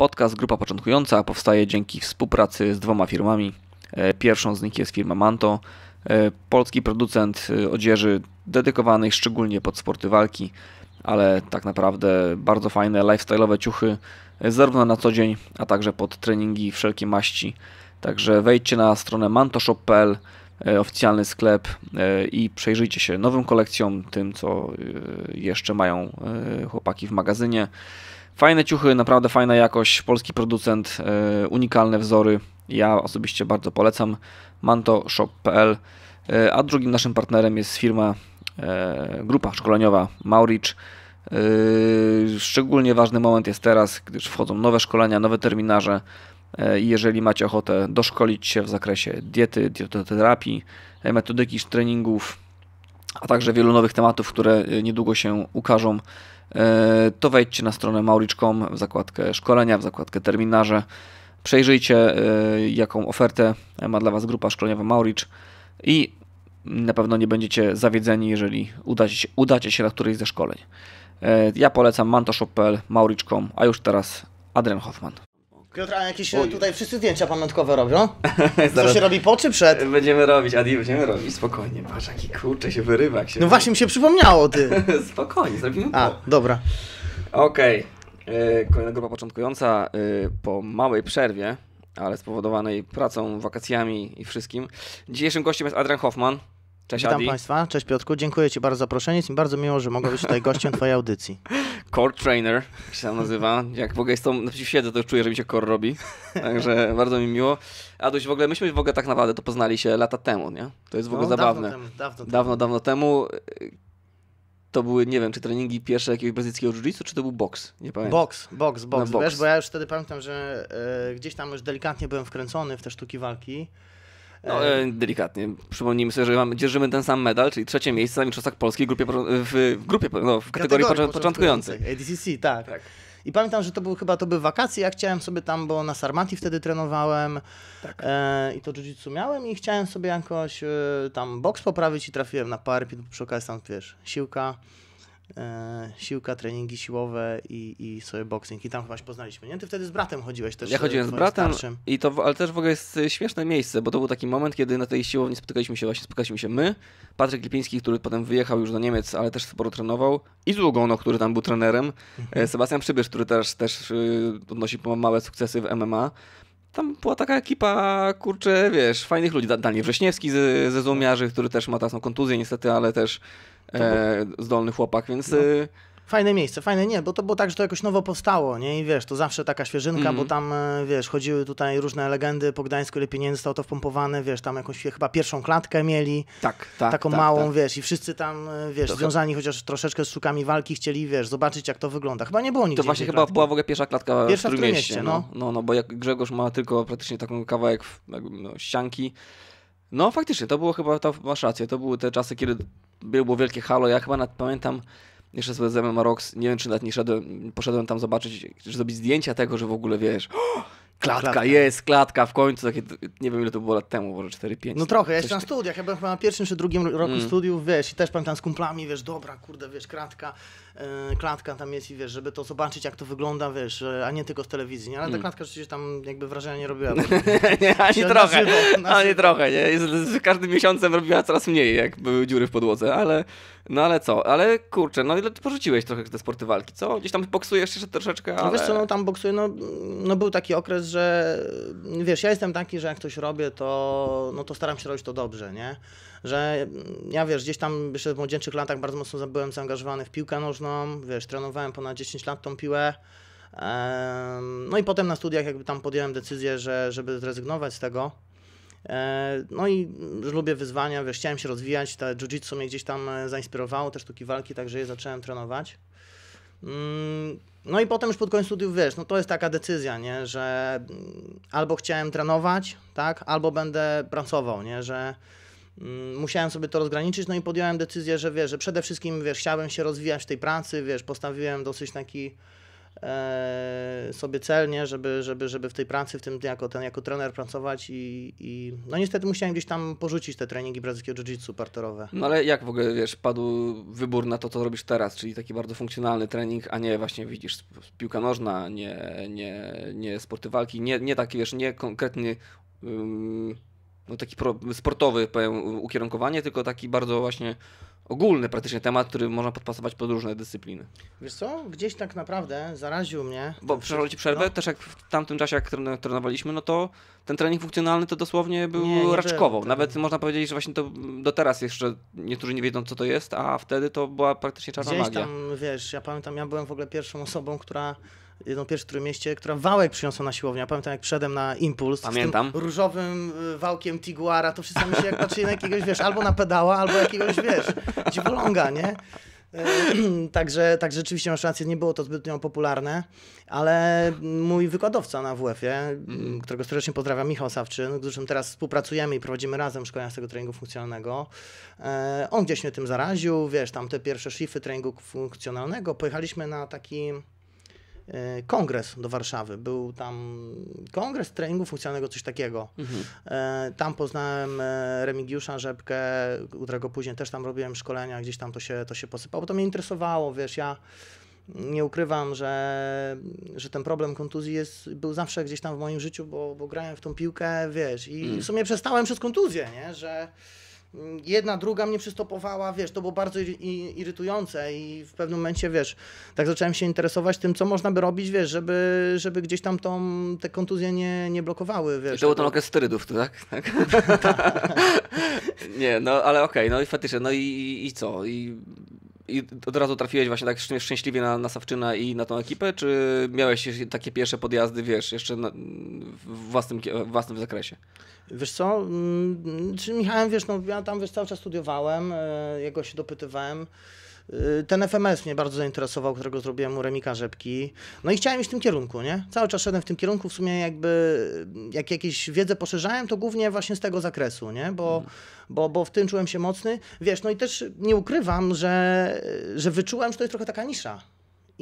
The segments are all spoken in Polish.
Podcast Grupa Początkująca powstaje dzięki współpracy z dwoma firmami. E, pierwszą z nich jest firma Manto, e, polski producent e, odzieży dedykowanych szczególnie pod sporty walki, ale tak naprawdę bardzo fajne lifestyle'owe ciuchy zarówno na co dzień, a także pod treningi wszelkie maści. Także wejdźcie na stronę mantoshop.pl, oficjalny sklep i przejrzyjcie się nowym kolekcjom, tym co jeszcze mają chłopaki w magazynie. Fajne ciuchy, naprawdę fajna jakość, polski producent, e, unikalne wzory. Ja osobiście bardzo polecam mantoshop.pl. E, a drugim naszym partnerem jest firma, e, grupa szkoleniowa Maurich. Szczególnie ważny moment jest teraz, gdyż wchodzą nowe szkolenia, nowe terminarze. Jeżeli macie ochotę doszkolić się w zakresie diety, dietoterapii, metodyki treningów, a także wielu nowych tematów, które niedługo się ukażą, E, to wejdźcie na stronę Mauric.com w zakładkę szkolenia, w zakładkę terminarze. Przejrzyjcie, e, jaką ofertę ma dla Was grupa szkoleniowa Mauricz i na pewno nie będziecie zawiedzeni, jeżeli udacie się, udacie się na którejś ze szkoleń. E, ja polecam mantoshop.pl, Mauric.com a już teraz Adrian Hoffman. Piotr, a jakieś e, Oj. tutaj wszyscy zdjęcia pamiątkowe robią? Co się robi po czy przed? Będziemy robić, Adi, będziemy robić, spokojnie. Patrz, jaki kurczę się wyrywa. Się no właśnie mi się przypomniało, ty. spokojnie, zrobimy A, po. dobra. Okej, okay. E, kolejna grupa początkująca e, po małej przerwie, ale spowodowanej pracą, wakacjami i wszystkim. Dzisiejszym gościem jest Adrian Hoffman. Cześć, Witam Adi. Państwa, cześć Piotrku, dziękuję Ci bardzo za zaproszenie, jest mi bardzo miło, że mogę być tutaj gościem Twojej audycji. Core Trainer się tam nazywa, jak w ogóle jest to, naprzeciw znaczy siedzę, to już czuję, że mi się core robi, także bardzo mi miło. Aduś, w ogóle myśmy w ogóle tak naprawdę to poznali się lata temu, nie? To jest w ogóle no, zabawne. Dawno temu, dawno, temu. dawno, dawno temu to były, nie wiem, czy treningi pierwsze jakiegoś brazylijskiego jiu czy to był boks? Nie pamiętam. Boks, boks, no, boks. Wiesz, boks. bo ja już wtedy pamiętam, że y, gdzieś tam już delikatnie byłem wkręcony w te sztuki walki. No, e, e, delikatnie. Przypomnijmy sobie, że mamy, dzierżymy ten sam medal, czyli trzecie miejsce na Mistrzostwach Polskiej grupie, w, w grupie, no, w kategorii, kategorii początkujących. ADCC, tak. tak. I pamiętam, że to był chyba to były wakacje. Ja chciałem sobie tam, bo na Sarmati wtedy trenowałem tak. e, i to jiu-jitsu miałem i chciałem sobie jakoś e, tam boks poprawić i trafiłem na parapet. Przy okazji tam, wiesz, siłka. E, siłka, treningi siłowe i, i sobie boxing. I tam chyba się poznaliśmy, nie? Ty wtedy z bratem chodziłeś też. Ja e, chodziłem z bratem i to, ale też w ogóle jest śmieszne miejsce, bo to był taki moment, kiedy na tej siłowni spotykaliśmy się właśnie, spotkaliśmy się my, Patryk Lipiński, który potem wyjechał już do Niemiec, ale też sporo trenował i Długono, który tam był trenerem, e, mhm. Sebastian Przybysz, który też, też odnosi małe sukcesy w MMA tam była taka ekipa, kurczę, wiesz, fajnych ludzi. Daniel Wrześniewski ze, ze Złomiarzy, który też ma teraz kontuzję niestety, ale też e, zdolny chłopak, więc... No. Y, fajne miejsce, fajne nie, bo to było tak, że to jakoś nowo powstało, nie? I wiesz, to zawsze taka świeżynka, mm bo mhm. tam, y, wiesz, chodziły tutaj różne legendy po Gdańsku, ile pieniędzy zostało to wpompowane, wiesz, tam jakąś chyba pierwszą klatkę mieli. Tak, tak. Taką tak, małą, tak. wiesz, i wszyscy tam, y, wiesz, to związani chociaż troszeczkę z szukami walki chcieli, wiesz, zobaczyć jak to wygląda. Chyba nie było nigdzie. To właśnie chyba klatki. była w ogóle pierwsza klatka pierwsza w Trójmieście, mieście, no. no. no. No, bo jak Grzegorz ma tylko praktycznie taką kawałek no, ścianki, no faktycznie, to było chyba, to masz rację, to były te czasy, kiedy było wielkie halo. Ja chyba nawet pamiętam jeszcze z MMA Rocks, nie wiem czy nawet nie szedłem, poszedłem tam zobaczyć, czy zrobić zdjęcia tego, że w ogóle wiesz... klatka, klatka, jest, klatka w końcu, takie, nie wiem ile to było lat temu, może 4-5. No trochę, ja jeszcze na tak. studiach, ja byłem chyba na pierwszym czy drugim roku mm. studiów, wiesz, i też pamiętam z kumplami, wiesz, dobra, kurde, wiesz, kratka, E, klatka tam jest i wiesz, żeby to zobaczyć, jak to wygląda, wiesz, e, a nie tylko w telewizji, nie? Ale ta mm. klatka rzeczywiście tam jakby wrażenia nie robiła. nie, ani trochę, żywo, na ani trochę, nie? Z, każdym miesiącem robiła coraz mniej, jak były dziury w podłodze, ale, no ale co, ale kurczę, no ile ty porzuciłeś trochę te sporty walki, co? Gdzieś tam boksujesz jeszcze troszeczkę, ale... No wiesz co, no tam boksuję, no, no był taki okres, że wiesz, ja jestem taki, że jak coś robię, to, no to staram się robić to dobrze, nie? że mm, ja wiesz, gdzieś tam jeszcze w młodzieńczych latach bardzo mocno byłem zaangażowany w piłkę nożną, wiesz, trenowałem ponad 10 lat tą piłę. No i potem na studiach jakby tam podjąłem decyzję, że, żeby zrezygnować z tego. E, no i mm, lubię wyzwania, wiesz, chciałem się rozwijać, ta jiu-jitsu mnie gdzieś tam e, zainspirowało, te sztuki walki, także je zacząłem trenować. Mm, no i potem już pod koniec studiów, wiesz, no to jest taka decyzja, nie, że albo chciałem trenować, tak, albo będę pracował, nie, że Mm, musiałem sobie to rozgraniczyć, no i podjąłem decyzję, że wiesz, że przede wszystkim, wiesz, chciałem się rozwijać w tej pracy, wiesz, postawiłem dosyć taki e, sobie cel, nie, żeby, żeby, żeby w tej pracy, w tym jako, ten, jako trener pracować i, i no niestety musiałem gdzieś tam porzucić te treningi brazylijskie jiu-jitsu parterowe. No ale jak w ogóle, wiesz, padł wybór na to, co robisz teraz, czyli taki bardzo funkcjonalny trening, a nie właśnie widzisz piłka nożna, nie, nie, nie sporty walki, nie, nie taki, wiesz, nie konkretny no taki sportowy ukierunkowanie, tylko taki bardzo właśnie ogólny praktycznie temat, który można podpasować pod różne dyscypliny. Wiesz co, gdzieś tak naprawdę zaraził mnie. Bo przepraszam ci przerwę, no. też jak w tamtym czasie jak trenowaliśmy, no to ten trening funkcjonalny to dosłownie był nie, nie raczkową. Był Nawet można powiedzieć, że właśnie to do teraz jeszcze niektórzy nie wiedzą co to jest, a wtedy to była praktycznie czarna gdzieś magia. Gdzieś tam, wiesz, ja pamiętam, ja byłem w ogóle pierwszą osobą, która jedną pierwszą w Trójmieście, która wałek przyniosła na siłownię. Ja pamiętam, jak przyszedłem na Impuls Pamiętam. z tym różowym y, wałkiem Tiguara, to wszyscy myśleli, jak patrzyli na jakiegoś, wiesz, albo na pedała, albo jakiegoś, wiesz, dziwoląga, nie? Y, także, także, rzeczywiście masz rację, nie było to zbytnio popularne, ale mój wykładowca na WF-ie, mhm. którego serdecznie pozdrawiam, Michał Sawczyn, z którym teraz współpracujemy i prowadzimy razem szkolenia z tego treningu funkcjonalnego, y, on gdzieś mnie tym zaraził, wiesz, tam te pierwsze szlify treningu funkcjonalnego, pojechaliśmy na taki E, kongres do Warszawy. Był tam kongres treningu funkcjonalnego, coś takiego. Mhm. E, tam poznałem e, Remigiusza Rzepkę, którego później też tam robiłem szkolenia, gdzieś tam to się, to się posypało. To mnie interesowało, wiesz, ja nie ukrywam, że, że ten problem kontuzji jest, był zawsze gdzieś tam w moim życiu, bo, bo grałem w tą piłkę, wiesz, i mm. w sumie przestałem przez kontuzję, nie? że jedna, druga mnie przystopowała, wiesz, to było bardzo irytujące i w pewnym momencie, wiesz, tak zacząłem się interesować tym, co można by robić, wiesz, żeby, żeby gdzieś tam tą, te kontuzje nie, nie blokowały, wiesz. I to był ten okres sterydów, tak? tak? nie, no ale okej, okay, no i faktycznie, no i, i co? I i od razu trafiłeś właśnie tak szczęśliwie na, na Sawczyna i na tą ekipę, czy miałeś takie pierwsze podjazdy, wiesz, jeszcze na, w, własnym, w własnym zakresie? Wiesz co, mm, czy Michałem, wiesz, no ja tam wiesz, cały czas studiowałem, e, jego się dopytywałem. Y, ten FMS mnie bardzo zainteresował, którego zrobiłem u Remika Rzepki. No i chciałem iść w tym kierunku, nie? Cały czas szedłem w tym kierunku, w sumie jakby jak jakieś wiedzę poszerzałem, to głównie właśnie z tego zakresu, nie? Bo, mm. bo, bo w tym czułem się mocny. Wiesz, no i też nie ukrywam, że, że wyczułem, że to jest trochę taka nisza.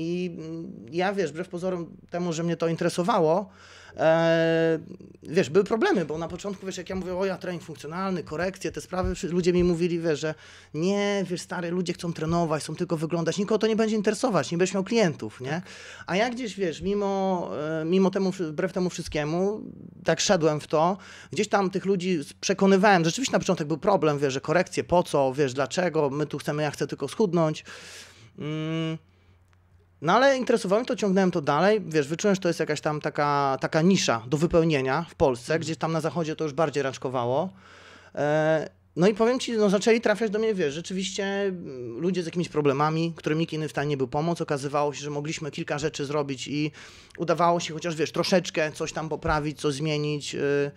I mm, ja wiesz, wbrew pozorom temu, że mnie to interesowało, e, wiesz, były problemy, bo na początku, wiesz, jak ja mówię, o ja trening funkcjonalny, korekcje, te sprawy, ludzie mi mówili, wiesz, że nie, wiesz, stary, ludzie chcą trenować, chcą tylko wyglądać, nikogo to nie będzie interesować, nie będziesz miał klientów, nie? Tak. A ja gdzieś, wiesz, mimo, e, mimo temu, wbrew temu wszystkiemu, tak szedłem w to, gdzieś tam tych ludzi przekonywałem, rzeczywiście na początek był problem, wiesz, że korekcje, po co, wiesz, dlaczego, my tu chcemy, ja chcę tylko schudnąć, mm no ale interesowałem to, ciągnąłem to dalej. Wiesz, wyczułem, że to jest jakaś tam taka, taka nisza do wypełnienia w Polsce, mhm. gdzieś tam na zachodzie to już bardziej raczkowało. E, no i powiem ci, no zaczęli trafiać do mnie, wiesz, rzeczywiście mm, ludzie z jakimiś problemami, którym nikt inny w stanie był pomóc. Okazywało się, że mogliśmy kilka rzeczy zrobić i udawało się chociaż, wiesz, troszeczkę coś tam poprawić, coś zmienić. Y,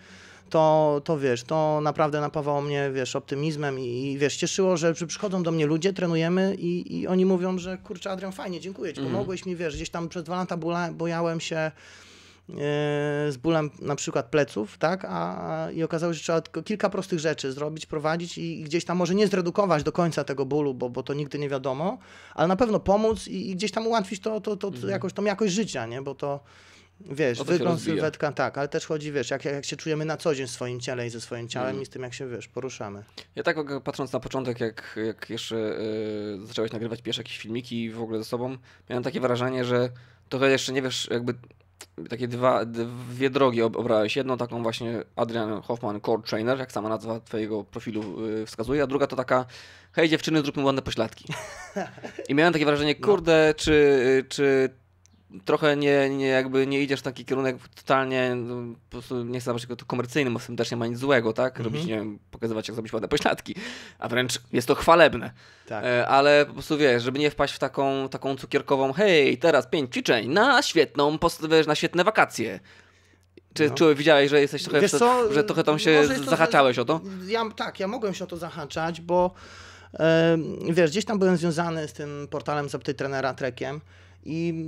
to, to wiesz, to naprawdę napawało mnie, wiesz, optymizmem i, i wiesz, cieszyło, że przychodzą do mnie ludzie, trenujemy i, i oni mówią, że kurczę Adrian, fajnie, dziękuję ci, mhm. pomogłeś mi, wiesz, gdzieś tam przez dwa lata bojałem się e, z bólem na przykład pleców, tak, a, i okazało się, że trzeba tylko kilka prostych rzeczy zrobić, prowadzić i, i gdzieś tam może nie zredukować do końca tego bólu, bo, bo to nigdy nie wiadomo, ale na pewno pomóc i, i gdzieś tam ułatwić to, to, to, to, mhm. jakoś, tą jakość życia, nie, bo to wiesz, wygląd, sylwetka, tak, ale też chodzi, wiesz, jak, jak się czujemy na co dzień w swoim ciele i ze swoim ciałem mm. i z tym, jak się, wiesz, poruszamy. Ja tak patrząc na początek, jak, jak jeszcze yy, zacząłeś nagrywać pierwsze jakieś filmiki w ogóle ze sobą, miałem takie wrażenie, że trochę jeszcze nie wiesz, jakby takie dwa, dwie drogi obrałeś. Jedną taką właśnie Adrian Hoffman Core Trainer, jak sama nazwa twojego profilu e, wskazuje, a druga to taka hej dziewczyny, zróbmy ładne pośladki. I miałem takie wrażenie, no. kurde, no. czy, e, czy trochę nie, nie, jakby nie idziesz w taki kierunek totalnie, no, po prostu nie chcę nazywać go komercyjnym, bo w tym też nie ma nic złego, tak? Mhm. Robić, mm -hmm. nie wiem, pokazywać jak zrobić ładne pośladki, a wręcz jest to chwalebne. Tak. E, ale po prostu wiesz, żeby nie wpaść w taką, taką cukierkową, hej, teraz pięć ćwiczeń na świetną, wiesz, na świetne wakacje. Czy, no. czy widziałeś, że jesteś trochę, wiesz co, że trochę tam się to, zahaczałeś o to? Ja, tak, ja mogłem się o to zahaczać, bo wiesz, gdzieś tam byłem związany z tym portalem Zapytaj Trenera Trekiem i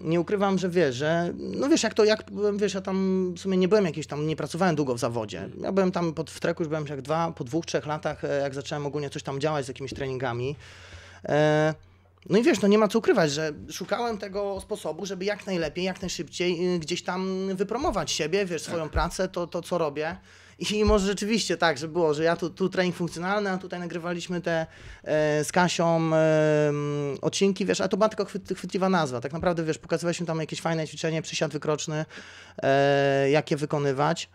nie ukrywam, że wiesz, że no wiesz, jak to, jak byłem, wiesz, ja tam w sumie nie byłem jakiś tam, nie pracowałem długo w zawodzie. Ja byłem tam pod, w treku, już byłem jak dwa, po dwóch, trzech latach, e, jak zacząłem ogólnie coś tam działać z jakimiś treningami. E no i wiesz, no nie ma co ukrywać, że szukałem tego sposobu, żeby jak najlepiej, jak najszybciej y, gdzieś tam wypromować siebie, wiesz, swoją tak. pracę, to, to co robię. I może rzeczywiście tak, że było, że ja tu, tu trening funkcjonalny, a tutaj nagrywaliśmy te e, z Kasią e, odcinki, wiesz, a to była tylko chwyt, chwytliwa nazwa. Tak naprawdę, wiesz, pokazywaliśmy tam jakieś fajne ćwiczenie, przysiad wykroczny, e, jakie wykonywać.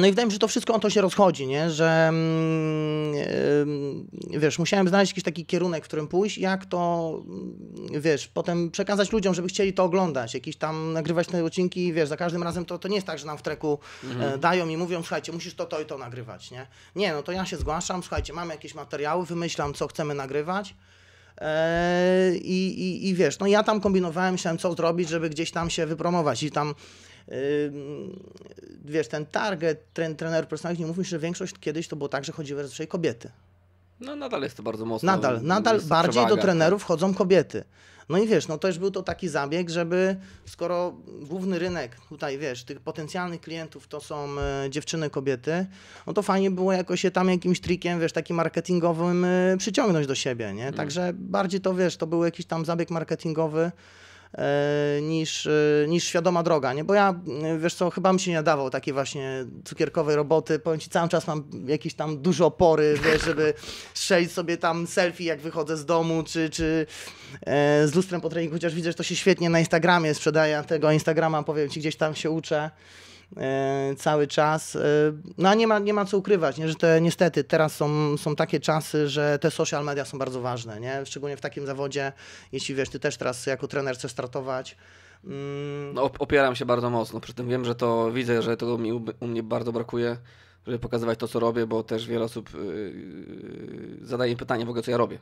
No i wydaje mi się, że to wszystko o to się rozchodzi, nie? że mm, e, wiesz, musiałem znaleźć jakiś taki kierunek, w którym pójść, jak to, mm, wiesz, potem przekazać ludziom, żeby chcieli to oglądać, jakieś tam nagrywać te odcinki, wiesz, za każdym razem to, to nie jest tak, że nam w treku mhm. E, dają i mówią, słuchajcie, musisz to, to i to nagrywać, nie? Nie, no to ja się zgłaszam, słuchajcie, mamy jakieś materiały, wymyślam, co chcemy nagrywać, e, i, i, i wiesz, no ja tam kombinowałem, myślałem, co zrobić, żeby gdzieś tam się wypromować. I tam wiesz, ten target, ten trener personalny, nie mówmy, że większość kiedyś to było tak, że chodziły raczej kobiety. No nadal jest to bardzo mocno. Nadal, nadal bardziej przewaga. do trenerów tak. chodzą kobiety. No i wiesz, no też był to taki zabieg, żeby skoro główny rynek tutaj, wiesz, tych potencjalnych klientów to są e, dziewczyny, kobiety, no to fajnie było jakoś się tam jakimś trikiem, wiesz, takim marketingowym e, przyciągnąć do siebie, nie? Mhm. Także bardziej to, wiesz, to był jakiś tam zabieg marketingowy, E, niż, e, niż świadoma droga, nie? Bo ja, e, wiesz co, chyba mi się nie dawał takiej właśnie cukierkowej roboty, powiem ci, cały czas mam jakieś tam duże opory, wiesz, żeby strzelić sobie tam selfie, jak wychodzę z domu, czy, czy z lustrem po treningu, chociaż widzę, że to się świetnie na Instagramie sprzedaje, tego Instagrama, powiem ci, gdzieś tam się uczę. E, cały czas. E, no a nie ma, nie ma co ukrywać, nie? że te niestety teraz są, są takie czasy, że te social media są bardzo ważne, nie? szczególnie w takim zawodzie, jeśli wiesz, ty też teraz jako trener chcesz startować. Mm. No, opieram się bardzo mocno, przy tym wiem, że to widzę, że to mi, u mnie bardzo brakuje, żeby pokazywać to, co robię, bo też wiele osób yy, zadaje mi pytanie w ogóle, co ja robię.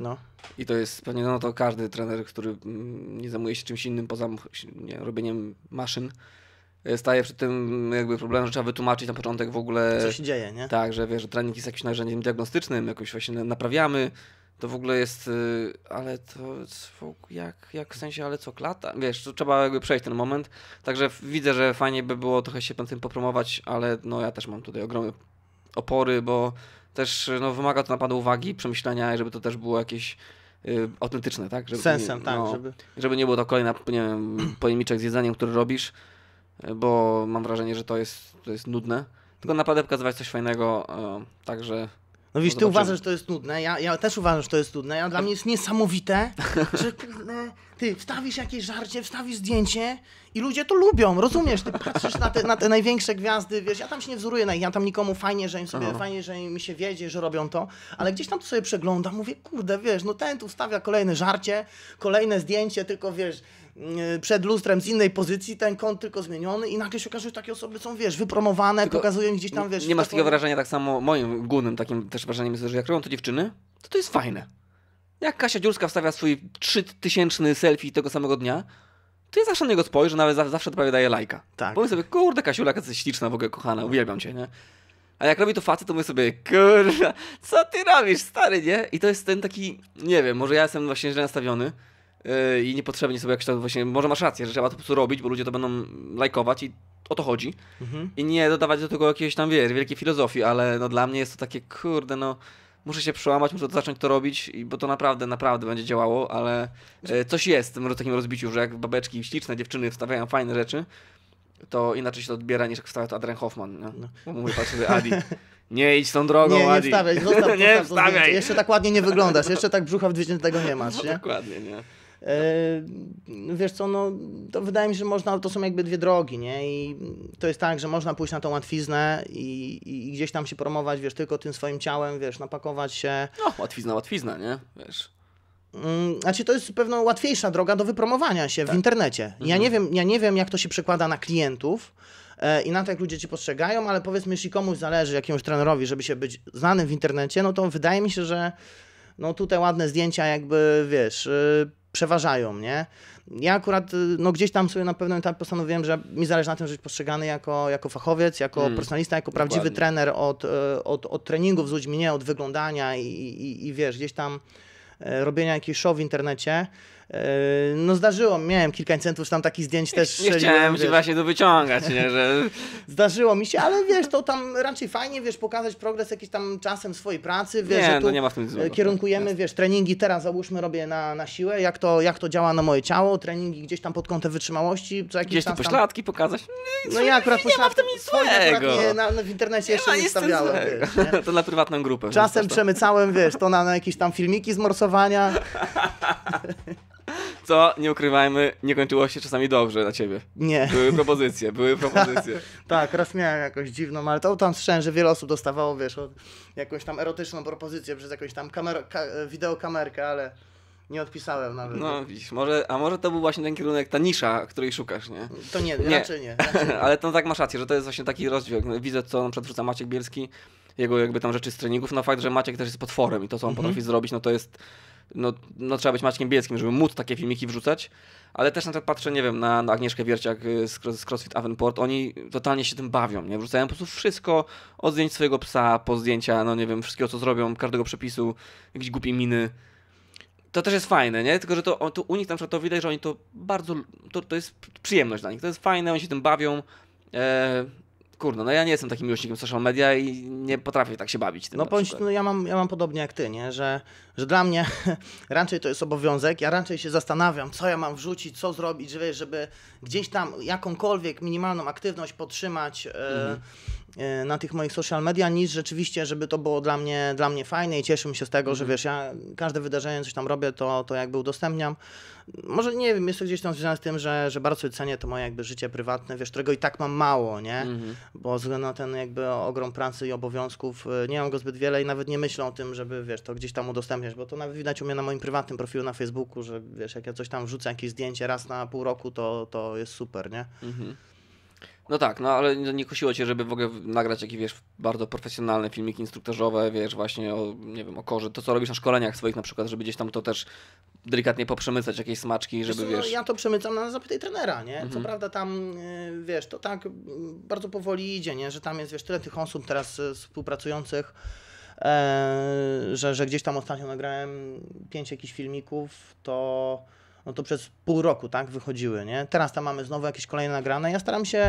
No. I to jest pewnie, no to każdy trener, który mm, nie zajmuje się czymś innym poza nie, robieniem maszyn, Y, staje przed tym jakby problemem, że trzeba wytłumaczyć na początek w ogóle... Co się dzieje, nie? Tak, że wiesz, że trening jest jakimś narzędziem diagnostycznym, jakoś właśnie naprawiamy, to w ogóle jest, y, ale to jak, jak w sensie, ale co, klata? Wiesz, to trzeba jakby przejść ten moment. Także widzę, że fajnie by było trochę się tym popromować, ale no ja też mam tutaj ogromne opory, bo też no, wymaga to naprawdę uwagi, przemyślenia, żeby to też było jakieś y, autentyczne, tak? Żeby, Sensem, nie, tak, no, tak, żeby... Żeby nie było to kolejna, nie wiem, z jedzeniem, który robisz, bo mam wrażenie, że to jest, to jest nudne. Tylko na padepkę zwać coś fajnego, e, także no wiesz, ty uważasz, że to jest nudne, ja, ja też uważam, że to jest nudne, ja, dla mnie jest niesamowite, że ty wstawisz jakieś żarcie, wstawisz zdjęcie i ludzie to lubią, rozumiesz? Ty patrzysz na te, na te największe gwiazdy, wiesz, ja tam się nie wzoruję, ja tam nikomu fajnie, że im sobie, fajnie, że im się wiedzie, że robią to, ale gdzieś tam to sobie przeglądam, mówię, kurde, wiesz, no ten tu wstawia kolejne żarcie, kolejne zdjęcie, tylko wiesz, Y, przed lustrem z innej pozycji, ten kąt tylko zmieniony i nagle się okazuje, że takie osoby są, wiesz, wypromowane, tylko pokazują gdzieś tam, wiesz... Nie masz takiego wrażenia, tak samo moim głównym takim też wrażeniem jest, że jak robią to dziewczyny, to to jest fajne. Jak Kasia Dziurska wstawia swój 3000 selfie tego samego dnia, to ja zawsze na niego spojrzę, nawet zawsze prawie daje lajka. Tak. Powiem sobie, kurde Kasiula, jaka śliczna, w ogóle kochana, uwielbiam cię, nie? A jak robi to facet, to mówię sobie, kurde, co ty robisz, stary, nie? I to jest ten taki, nie wiem, może ja jestem właśnie źle nastawiony, Yy, i niepotrzebnie sobie jakoś tak właśnie, może masz rację, że trzeba to po prostu robić, bo ludzie to będą lajkować i o to chodzi. Mhm. I nie dodawać do tego jakiejś tam, wiesz, wielkiej filozofii, ale no dla mnie jest to takie, kurde, no muszę się przełamać, muszę zacząć to robić, bo to naprawdę, naprawdę będzie działało, ale e, coś jest w tym takim rozbiciu, że jak babeczki śliczne dziewczyny wstawiają fajne rzeczy, to inaczej się to odbiera niż jak wstawia to Adrian Hoffman. No. No. Mówię, patrz sobie, Adi, nie idź tą drogą, nie, nie Wstawiaj, zostaw, nie wstawiaj, Jeszcze tak ładnie nie wyglądasz, jeszcze tak brzucha tego nie masz, no, nie? No, dokładnie, nie. E, wiesz co, no to wydaje mi się, że można, to są jakby dwie drogi, nie? I to jest tak, że można pójść na tą łatwiznę i, i gdzieś tam się promować, wiesz, tylko tym swoim ciałem, wiesz, napakować się. No, łatwizna, łatwizna, nie? Wiesz. Mm, znaczy, to jest pewno łatwiejsza droga do wypromowania się tak. w internecie. Mhm. Ja, nie wiem, ja nie wiem, jak to się przekłada na klientów e, i na to, jak ludzie ci postrzegają, ale powiedzmy, jeśli komuś zależy, jakiemuś trenerowi, żeby się być znanym w internecie, no to wydaje mi się, że no tutaj te ładne zdjęcia jakby, wiesz, y, przeważają, nie? Ja akurat, y, no gdzieś tam sobie na pewno etapie postanowiłem, że mi zależy na tym, żebyś postrzegany jako, jako fachowiec, jako mm, personalista, jako dokładnie. prawdziwy trener od, y, od, od treningów z ludźmi, nie od wyglądania i, i, i wiesz, gdzieś tam y, robienia jakichś show w internecie. E, no zdarzyło, miałem kilka incentów, tam takich zdjęć też. Nie chciałem wiesz. właśnie tu wyciągać, nie, że... Zdarzyło mi się, ale wiesz, to tam raczej fajnie, wiesz, pokazać progres jakiś tam czasem swojej pracy, wiesz, nie, że no tu no nie ma w tym e, złego, kierunkujemy, wiesz, treningi teraz załóżmy robię na, na siłę, jak to, jak to działa na moje ciało, treningi gdzieś tam pod kątem wytrzymałości, co jakiś gdzieś tam... pośladki pokazać. No ja akurat nie, nie ma w tym nic złego. Nie, na, na, w internecie jeszcze nie, nie stawiałem. Wiesz, nie? To na prywatną grupę. Czasem przemycałem, wiesz, to na, na jakieś tam filmiki z morsowania. Co, nie ukrywajmy, nie kończyło się czasami dobrze na ciebie. Nie. Były propozycje, były propozycje. tak, raz miałem jakąś dziwną, ale to tam słyszałem, że wiele osób dostawało, wiesz, jakąś tam erotyczną propozycję przez jakąś tam kamer- ka wideokamerkę, ale nie odpisałem nawet. No widzisz, może, a może to był właśnie ten kierunek, ta nisza, której szukasz, nie? To nie, nie. raczej nie. Raczej ale to tak masz rację, że to jest właśnie taki rozdźwięk. Widzę, co na przykład Maciek Bielski, jego jakby tam rzeczy z treningów, no fakt, że Maciek też jest potworem i to, co on mhm. potrafi zrobić, no to jest no, no trzeba być Maćkiem Bielskim, żeby móc takie filmiki wrzucać, ale też na przykład patrzę, nie wiem, na, na Agnieszkę Wierciak y, z, z CrossFit Avenport, oni totalnie się tym bawią, nie? Wrzucają po prostu wszystko, od zdjęć swojego psa, po zdjęcia, no nie wiem, wszystkiego co zrobią, każdego przepisu, jakieś głupie miny. To też jest fajne, nie? Tylko, że to, to u nich na przykład to widać, że oni to bardzo, to, to jest przyjemność dla nich, to jest fajne, oni się tym bawią, e, kurde, no ja nie jestem takim miłośnikiem social media i nie potrafię tak się bawić. Tym no, bądź, no ja, mam, ja mam podobnie jak ty, nie? Że, że dla mnie raczej to jest obowiązek, ja raczej się zastanawiam, co ja mam wrzucić, co zrobić, żeby, żeby gdzieś tam jakąkolwiek minimalną aktywność podtrzymać. E, mhm. Y E, na tych moich social media, niż rzeczywiście, żeby to było dla mnie, dla mnie fajne i cieszymy się z tego, że mhm. wiesz, ja każde wydarzenie, coś tam robię, to, to jakby udostępniam. Może nie wiem, jest to gdzieś tam związane z tym, że, że bardzo cenię to moje jakby życie prywatne, wiesz, którego i tak mam mało, nie? Mhm. Bo ze względu na ten jakby ogrom pracy i obowiązków e, nie mam go zbyt wiele i nawet nie myślę o tym, żeby wiesz, to gdzieś tam udostępniać, bo to nawet widać u mnie na moim prywatnym profilu na Facebooku, że wiesz, jak ja coś tam wrzucę, jakieś zdjęcie raz na pół roku, to, to jest super, nie? Mhm. No tak, no ale nie kusiło cię, żeby w ogóle nagrać jakieś, wiesz, bardzo profesjonalne filmiki instruktażowe, wiesz, właśnie o, nie wiem, o korze, to co robisz na szkoleniach swoich na przykład, żeby gdzieś tam to też delikatnie poprzemycać, jakieś smaczki, żeby, wiesz... No, ja to przemycam na zapytaj trenera, nie? Mhm. Co prawda tam, y, wiesz, to tak mm, bardzo powoli idzie, nie? Że tam jest, wiesz, tyle tych osób teraz y, współpracujących, e, że, że gdzieś tam ostatnio nagrałem pięć jakichś filmików, to no to przez pół roku, tak, wychodziły, nie? Teraz tam mamy znowu jakieś kolejne nagrane, ja staram się,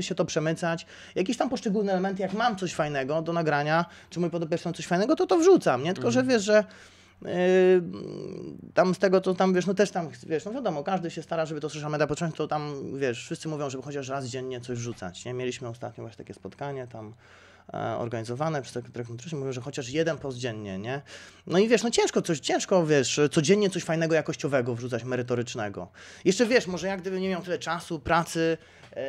się to przemycać, jakieś tam poszczególne elementy, jak mam coś fajnego do nagrania, czy mój podopieczny coś fajnego, to to wrzucam, nie? Tylko, mhm. że wiesz, że yy, tam z tego, to tam, wiesz, no też tam, wiesz, no wiadomo, każdy się stara, żeby to social media począć to tam, wiesz, wszyscy mówią, żeby chociaż raz dziennie coś rzucać, nie? Mieliśmy ostatnio właśnie takie spotkanie tam, E, organizowane przez dyrektorzy tak- mówią, że chociaż jeden post dziennie, nie? No i wiesz, no ciężko coś, ciężko, wiesz, codziennie coś fajnego, jakościowego wrzucać, merytorycznego. Jeszcze wiesz, może ja gdybym nie miał tyle czasu, pracy yy,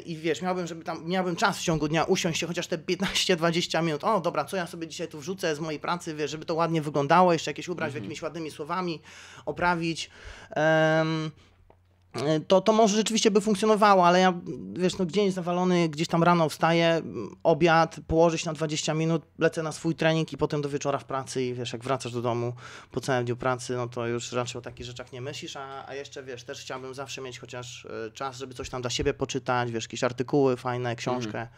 i wiesz, miałbym, żeby tam, miałbym czas w ciągu dnia usiąść się chociaż te 15-20 minut, o dobra, co ja sobie dzisiaj tu wrzucę z mojej pracy, wiesz, żeby to ładnie wyglądało, jeszcze jakieś ubrać mm -hmm. jakimiś ładnymi słowami, oprawić. Um, Y, to, to może rzeczywiście by funkcjonowało, ale ja, wiesz, no dzień zawalony, gdzieś tam rano wstaję, obiad, położyć na 20 minut, lecę na swój trening i potem do wieczora w pracy i wiesz, jak wracasz do domu po całym dniu pracy, no to już raczej o takich rzeczach nie myślisz, a, a jeszcze, wiesz, też chciałbym zawsze mieć chociaż y, czas, żeby coś tam dla siebie poczytać, wiesz, jakieś artykuły fajne, książkę.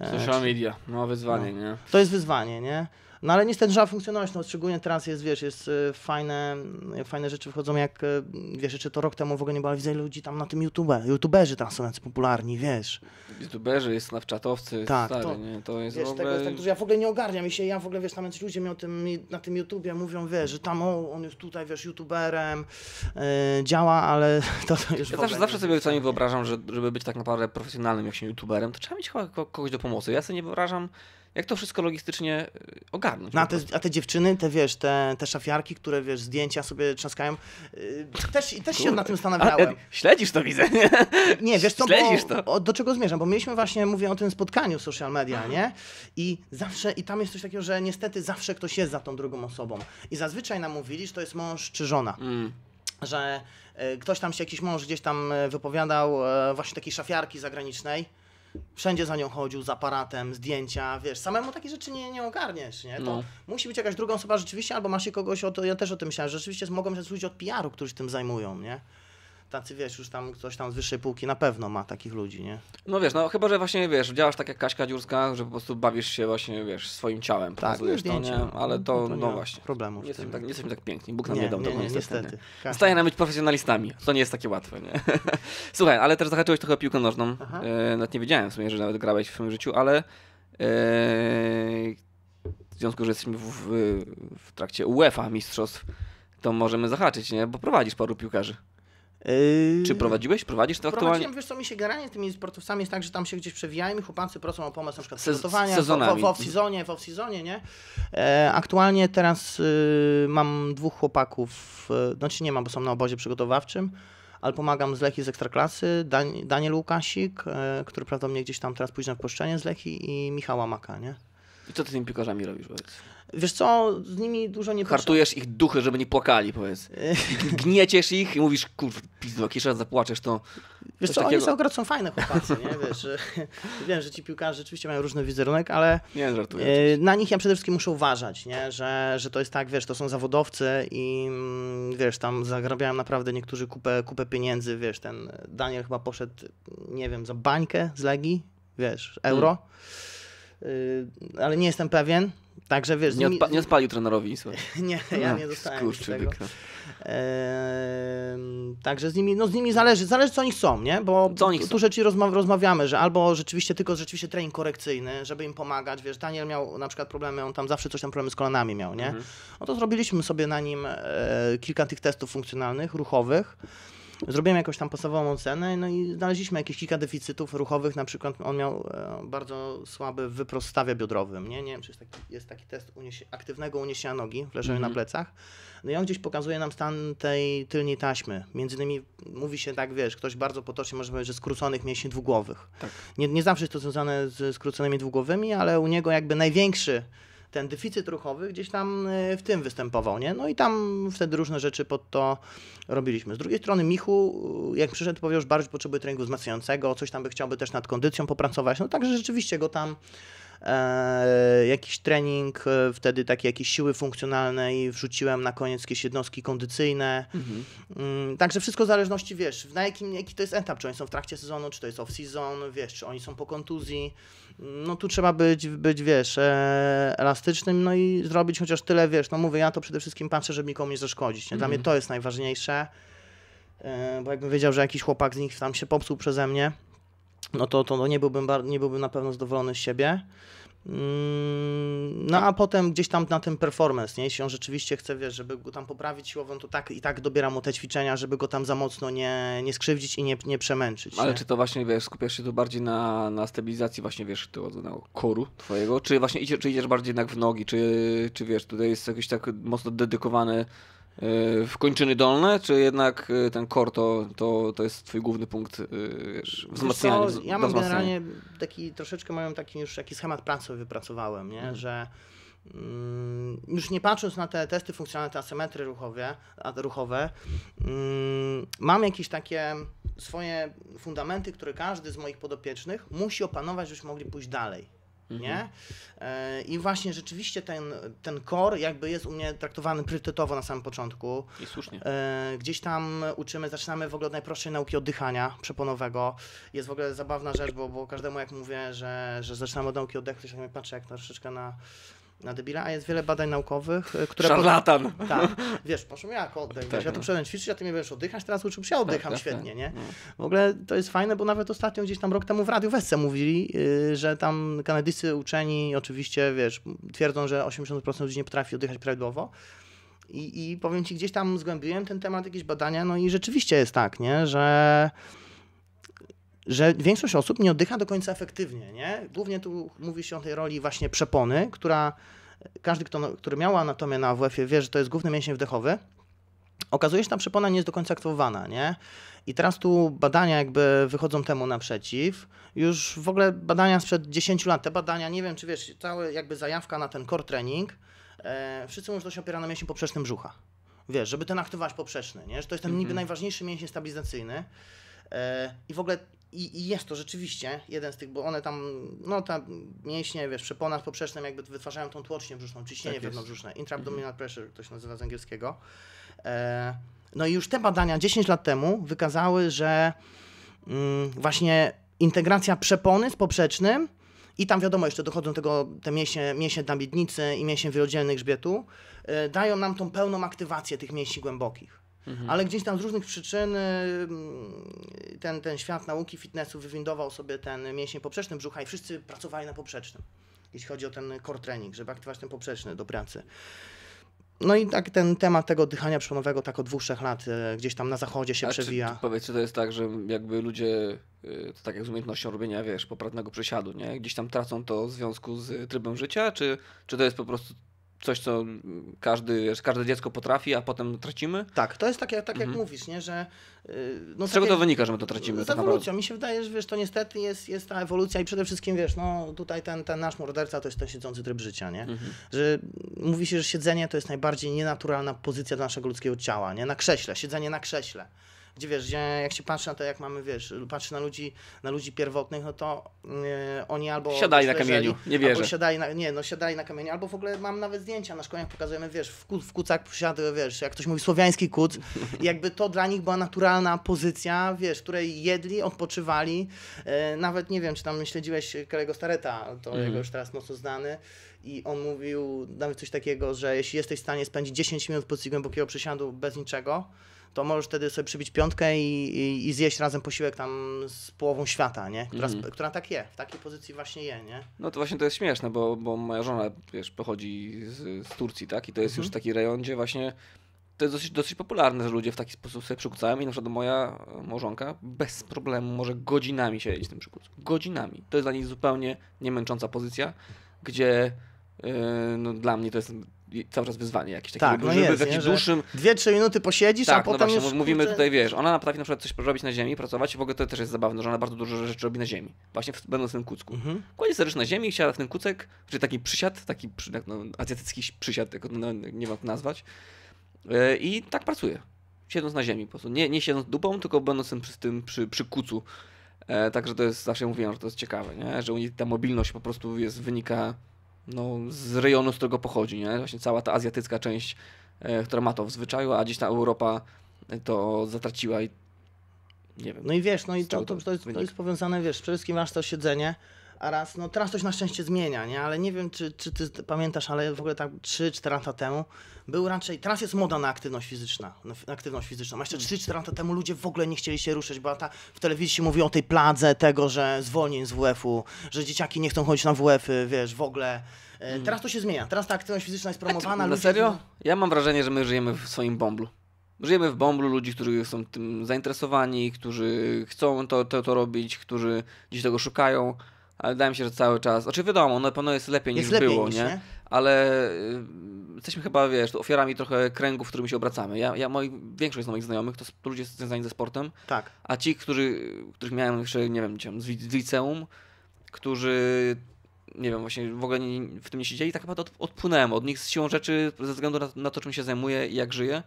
Mm. Social e, media, no wyzwanie, no. nie? To jest wyzwanie, nie? No ale niestety trzeba funkcjonalność no szczególnie teraz jest, wiesz, jest y, fajne, y, fajne rzeczy wchodzą jak, y, wiesz, jeszcze to rok temu w ogóle nie było, ale widzę ludzi tam na tym YouTube, youtuberzy tam są tacy popularni, wiesz. YouTuberzy, jest snapchatowcy, tak, stary, to, nie, to jest wiesz, w ogóle... Tego jest tak ja w ogóle nie ogarniam i się, ja w ogóle, wiesz, tam jacyś ludzie mi o tym, na tym YouTubie mówią, wiesz, że tam, o, on jest tutaj, wiesz, youtuberem, yy, działa, ale to, to już Ja zawsze, zawsze sobie czasami wyobrażam, że żeby być tak naprawdę profesjonalnym jak się youtuberem, to trzeba mieć kogoś do pomocy. Ja sobie nie wyobrażam, jak to wszystko logistycznie y, ogarnąć? No, a, te, a te dziewczyny, te wiesz, te, te szafiarki, które wiesz, zdjęcia sobie trzaskają, yy, też, też się na tym e, zastanawiałem. A, śledzisz to widzę, nie? Nie, wiesz co, śledzisz bo, to. O, do czego zmierzam? Bo mieliśmy właśnie, mówię o tym spotkaniu social media, Aha. nie? I zawsze, i tam jest coś takiego, że niestety zawsze ktoś jest za tą drugą osobą. I zazwyczaj nam mówili, że to jest mąż czy żona. Mm że y, ktoś tam się, jakiś mąż gdzieś tam y, wypowiadał, właśnie takiej szafiarki zagranicznej, wszędzie za nią chodził, z aparatem, zdjęcia, wiesz, samemu takie rzeczy nie, nie ogarniesz, nie? To no. musi być jakaś druga osoba rzeczywiście, albo masz się kogoś, to, ja też o tym myślałem, że rzeczywiście mogą być ludzie od PR-u, którzy się tym zajmują, nie? tacy, wiesz, już tam ktoś tam z wyższej półki na pewno ma takich ludzi, nie? No wiesz, no chyba, że właśnie, wiesz, działasz tak jak Kaśka Dziurska, że po prostu bawisz się właśnie, wiesz, swoim ciałem, tak, pokazujesz no, to, nie? Ale to, no, to no właśnie. Problemu nie jesteśmy, tak, nie jesteśmy tak piękni, Bóg nam nie, nie dał nie, tego, nie, niestety. niestety. Staje nam być profesjonalistami, to nie jest takie łatwe, nie? Słuchaj, ale też zahaczyłeś trochę piłkę nożną, e, nawet nie wiedziałem w sumie, że nawet grałeś w swoim życiu, ale... E, w związku, że jesteśmy w, w, w trakcie UEFA mistrzostw, to możemy zahaczyć, nie? Bo prowadzisz paru piłkarzy. Czy yy, prowadziłeś? Prowadzisz to aktualnie? Prowadziłem, wiesz co, mi się generalnie z tymi sportowcami jest tak, że tam się gdzieś przewijają i chłopacy proszą o pomoc na przykład Se przygotowania, w, w off-seasonie, w off nie? E, aktualnie teraz y, mam dwóch chłopaków, y, no czy nie mam, bo są na obozie przygotowawczym, ale pomagam z Lechi z Ekstraklasy, Dan Daniel Łukasik, e, który prawdopodobnie gdzieś tam teraz pójdzie na wpuszczenie z Lechi i Michała Maka, nie? I co ty z tymi piłkarzami robisz? Powiedz? Wiesz co, z nimi dużo nie Hartujesz ich duchy, żeby nie płakali, powiedz. Gnieciesz ich i mówisz, kurwa, pizdo, jakiś jeszcze raz zapłaczesz, to... Wiesz co, takiego... oni są akurat są fajne chłopacy, nie? Wiesz, wiem, że ci piłkarze rzeczywiście mają różny wizerunek, ale nie, żartuję, e, na nich ja przede wszystkim muszę uważać, nie? Że, że to jest tak, wiesz, to są zawodowcy i mm, wiesz, tam zagrabiają naprawdę niektórzy kupę, kupę pieniędzy, wiesz, ten Daniel chyba poszedł, nie wiem, za bańkę z Legii, wiesz, euro. Hmm Y, ale nie jestem pewien. Także wiesz. Nie, odpa nie odpalił trenerowi. nie, ja nie no, dostałem skurczy, tego. No. także z nimi, no z nimi zależy, zależy co oni chcą, nie? Bo co oni chcą? tu rzeczy rozma rozmawiamy, że albo rzeczywiście tylko rzeczywiście trening korekcyjny, żeby im pomagać, wiesz, Daniel miał na przykład problemy, on tam zawsze coś tam problemy z kolanami miał, nie? Mhm. No to zrobiliśmy sobie na nim e, kilka tych testów funkcjonalnych, ruchowych zrobiłem jakąś tam podstawową ocenę, no i znaleźliśmy jakieś kilka deficytów ruchowych, na przykład on miał e, bardzo słaby wyprost stawie biodrowym, nie, nie wiem, czy jest taki, jest taki test uniesie, aktywnego uniesienia nogi w leżeniu mm -hmm. na mhm. plecach, no i on gdzieś pokazuje nam stan tej tylnej taśmy, między innymi mówi się tak, wiesz, ktoś bardzo potocznie może powiedzieć, że skróconych mięśni dwugłowych. Tak. Nie, nie zawsze jest to związane z skróconymi dwugłowymi, ale u niego jakby największy ten deficyt ruchowy gdzieś tam y, w tym występował, nie? No i tam wtedy różne rzeczy pod to robiliśmy. Z drugiej strony Michu, y, jak przyszedł, powiedział, że bardziej potrzebuje treningu wzmacniającego, coś tam by chciałby też nad kondycją popracować, no także rzeczywiście go tam E, jakiś trening, e, wtedy takie jakieś siły funkcjonalne i wrzuciłem na koniec jakieś jednostki kondycyjne. Mhm. Mm, także wszystko w zależności, wiesz, na jakim, jaki to jest etap, czy oni są w trakcie sezonu, czy to jest off-season, wiesz, czy oni są po kontuzji no tu trzeba być, być wiesz, e, elastycznym, no i zrobić chociaż tyle, wiesz, no mówię, ja to przede wszystkim patrzę, żeby nikomu nie zaszkodzić, nie? dla mm. mnie mhm. to jest najważniejsze, e, bo jakbym wiedział, że jakiś chłopak z nich tam się popsuł przeze mnie, no to, to nie, byłbym, nie byłbym na pewno zadowolony z siebie, Mm, no a potem gdzieś tam na tym performance, nie? Jeśli on rzeczywiście chce, wiesz, żeby go tam poprawić siłową, no to tak i tak dobiera mu te ćwiczenia, żeby go tam za mocno nie, nie skrzywdzić i nie, nie przemęczyć. Ale nie? czy to właśnie, wiesz, skupiasz się tu bardziej na, na stabilizacji właśnie, wiesz, tego no, na koru twojego, czy właśnie czy idziesz bardziej jednak w nogi, czy, czy wiesz, tutaj jest jakiś tak mocno dedykowany w kończyny dolne, czy jednak y, ten core to, to, to jest twój główny punkt y, wzmacniania? ja mam generalnie taki, troszeczkę mają taki już taki schemat pracy wypracowałem, nie? Mhm. że mm, już nie patrząc na te testy funkcjonalne, te asymetry ruchowe, ruchowe mm, mam jakieś takie swoje fundamenty, które każdy z moich podopiecznych musi opanować, żebyśmy mogli pójść dalej. Mhm. Nie? E, I właśnie rzeczywiście ten, ten core jakby jest u mnie traktowany priorytetowo na samym początku. I słusznie. E, gdzieś tam uczymy, zaczynamy w ogóle od najprostszej nauki oddychania przeponowego. Jest w ogóle zabawna rzecz, bo, bo każdemu jak mówię, że, że zaczynamy od nauki oddechu, to się tak patrzy jak troszeczkę na na debila, a jest wiele badań naukowych, e, które... Szarlatan! Po... Tak, wiesz, poszło mi jak oddech, tak, ja no. to no. przede ćwiczyć, a ty mnie będziesz oddychać, teraz uczył się, ja tak, oddycham tak, świetnie, tak, nie? No. W ogóle to jest fajne, bo nawet ostatnio gdzieś tam rok temu w Radiu Wesce mówili, y, że tam kanadyjscy uczeni oczywiście, wiesz, twierdzą, że 80% ludzi nie potrafi oddychać prawidłowo, i, I powiem ci, gdzieś tam zgłębiłem ten temat, jakieś badania, no i rzeczywiście jest tak, nie, że że większość osób nie oddycha do końca efektywnie. Nie? Głównie tu mówi się o tej roli właśnie przepony, która każdy, kto, no, który miał anatomię na AWF-ie wie, że to jest główny mięsień wdechowy. Okazuje się, że ta przepona nie jest do końca aktywowana, nie? I teraz tu badania jakby wychodzą temu naprzeciw. Już w ogóle badania sprzed 10 lat, te badania, nie wiem czy wiesz, cała jakby zajawka na ten core training, e, wszyscy mówią, że to się opiera na mięsień poprzecznym brzucha. Wiesz, żeby ten aktywować poprzeczny, nie? Że to jest ten mm -hmm. niby najważniejszy mięsień stabilizacyjny. E, I w ogóle i, i, jest to rzeczywiście jeden z tych, bo one tam, no tam mięśnie, wiesz, z poprzecznym jakby wytwarzają tą tłocznię brzuszną, ciśnienie tak wewnątrz intraabdominal mhm. mm-hmm. pressure, to się nazywa z angielskiego. E, no i już te badania 10 lat temu wykazały, że mm, właśnie integracja przepony z poprzecznym i tam wiadomo, jeszcze dochodzą tego te mięśnie, mięśnie biednicy i mięśnie wielodzielnych grzbietu, e, dają nam tą pełną aktywację tych mięśni głębokich mhm. ale gdzieś tam z różnych przyczyn mm, ten, ten świat nauki fitnessu wywindował sobie ten mięsień poprzeczny brzucha i wszyscy pracowali na poprzecznym, jeśli chodzi o ten core training, żeby aktywować ten poprzeczny do pracy. No i tak ten temat tego oddychania przełomowego tak od dwóch, trzech lat e, gdzieś tam na zachodzie się A przewija. Czy, powiedz, czy to jest tak, że jakby ludzie, e, to tak jak z umiejętnością robienia, wiesz, poprawnego przesiadu, nie? Gdzieś tam tracą to w związku z trybem życia, czy, czy to jest po prostu coś, co każdy, każde dziecko potrafi, a potem tracimy? Tak, to jest tak, jak, tak mhm. jak mówisz, nie? że... Y, no, z czego to wynika, że my to tracimy? Tak z tak ewolucją. Mi się wydaje, że wiesz, to niestety jest, jest ta ewolucja i przede wszystkim, wiesz, no tutaj ten, ten nasz morderca to jest ten siedzący tryb życia, nie? Mhm. Że mówi się, że siedzenie to jest najbardziej nienaturalna pozycja dla naszego ludzkiego ciała, nie? Na krześle, siedzenie na krześle gdzie wiesz, gdzie jak się patrzy na to, jak mamy, wiesz, patrzy na ludzi, na ludzi pierwotnych, no to yy, oni albo... Siadali na kamieniu, nie wierzę. Albo siadali na, nie, no siadali na kamieniu, albo w ogóle mam nawet zdjęcia na szkoleniach, pokazujemy, wiesz, w, ku, w kucach wiesz, jak ktoś mówi słowiański kuc, jakby to dla nich była naturalna pozycja, wiesz, której jedli, odpoczywali, yy, nawet nie wiem, czy tam śledziłeś Kalego Stareta, to mm. jego już teraz mocno znany, i on mówił nawet coś takiego, że jeśli jesteś w stanie spędzić 10 minut pod głębokiego przesiadu bez niczego, to możesz wtedy sobie przybić piątkę i, i, i zjeść razem posiłek tam z połową świata, nie? Która, mhm. która tak je, w takiej pozycji właśnie je, nie? No to właśnie to jest śmieszne, bo, bo moja żona, wiesz, pochodzi z, z Turcji, tak? I to jest już mhm. taki rejon, gdzie właśnie to jest dosyć, dosyć popularne, że ludzie w taki sposób sobie przykucają i na przykład moja małżonka bez problemu może godzinami siedzieć w tym przykucu. Godzinami. To jest dla niej zupełnie niemęcząca pozycja, gdzie yy, no, dla mnie to jest cały czas wyzwanie jakieś takie, tak, no żeby jest, w jakimś nie, dłuższym... Dwie, trzy minuty posiedzisz, tak, a no potem właśnie, już... mówimy tutaj, wiesz, ona potrafi na przykład coś robić na ziemi, pracować i w ogóle to też jest zabawne, że ona bardzo dużo rzeczy robi na ziemi, właśnie w, będąc w tym kucku. Mhm. Kładzie sobie na ziemi, siada w ten kucek, czyli taki przysiad, taki jak, no, azjatycki przysiad, jak, no, nie wiem jak nazwać, yy, i tak pracuje, siedząc na ziemi po prostu, nie, nie siedząc dupą, tylko będąc tym, przy, tym, przy, przy kucu. E, także to jest, zawsze mówiłem, że to jest ciekawe, nie? że u nich ta mobilność po prostu jest, wynika no, z rejonu, z którego pochodzi, nie? Właśnie cała ta azjatycka część, e, która ma to w zwyczaju, a gdzieś ta Europa to zatraciła i nie wiem. No i wiesz, no i to, to, to, jest, to jest powiązane, wiesz, przede wszystkim masz to siedzenie, a raz, no teraz coś na szczęście zmienia, nie? Ale nie wiem, czy, czy ty pamiętasz, ale w ogóle tak 3-4 lata temu był raczej, teraz jest moda na aktywność fizyczna, na aktywność fizyczną. A jeszcze 3-4 lata temu ludzie w ogóle nie chcieli się ruszyć, bo ta, w telewizji się mówi o tej pladze tego, że zwolnień z WF-u, że dzieciaki nie chcą chodzić na WF-y, wiesz, w ogóle. E, mm. Teraz to się zmienia, teraz ta aktywność fizyczna jest promowana. Ale na serio? Ja mam wrażenie, że my żyjemy w swoim bąblu. Żyjemy w bąblu ludzi, którzy są tym zainteresowani, którzy chcą to, to, to robić, którzy gdzieś tego szukają. Ale wydaje mi się, że cały czas. Oczywiście znaczy, wiadomo, na no, pewno jest lepiej jest niż lepiej było, niż, nie? nie? Ale y, jesteśmy chyba, wiesz, ofiarami trochę kręgów, w którym się obracamy. Ja, ja moi, większość z moich znajomych to ludzie związani ze sportem. Tak. A ci, którzy, których miałem jeszcze, nie wiem, z, z liceum, którzy nie wiem, właśnie w ogóle nie, w tym nie siedzieli, tak naprawdę od, od nich z siłą rzeczy, ze względu na, na to, czym się zajmuję i jak żyję.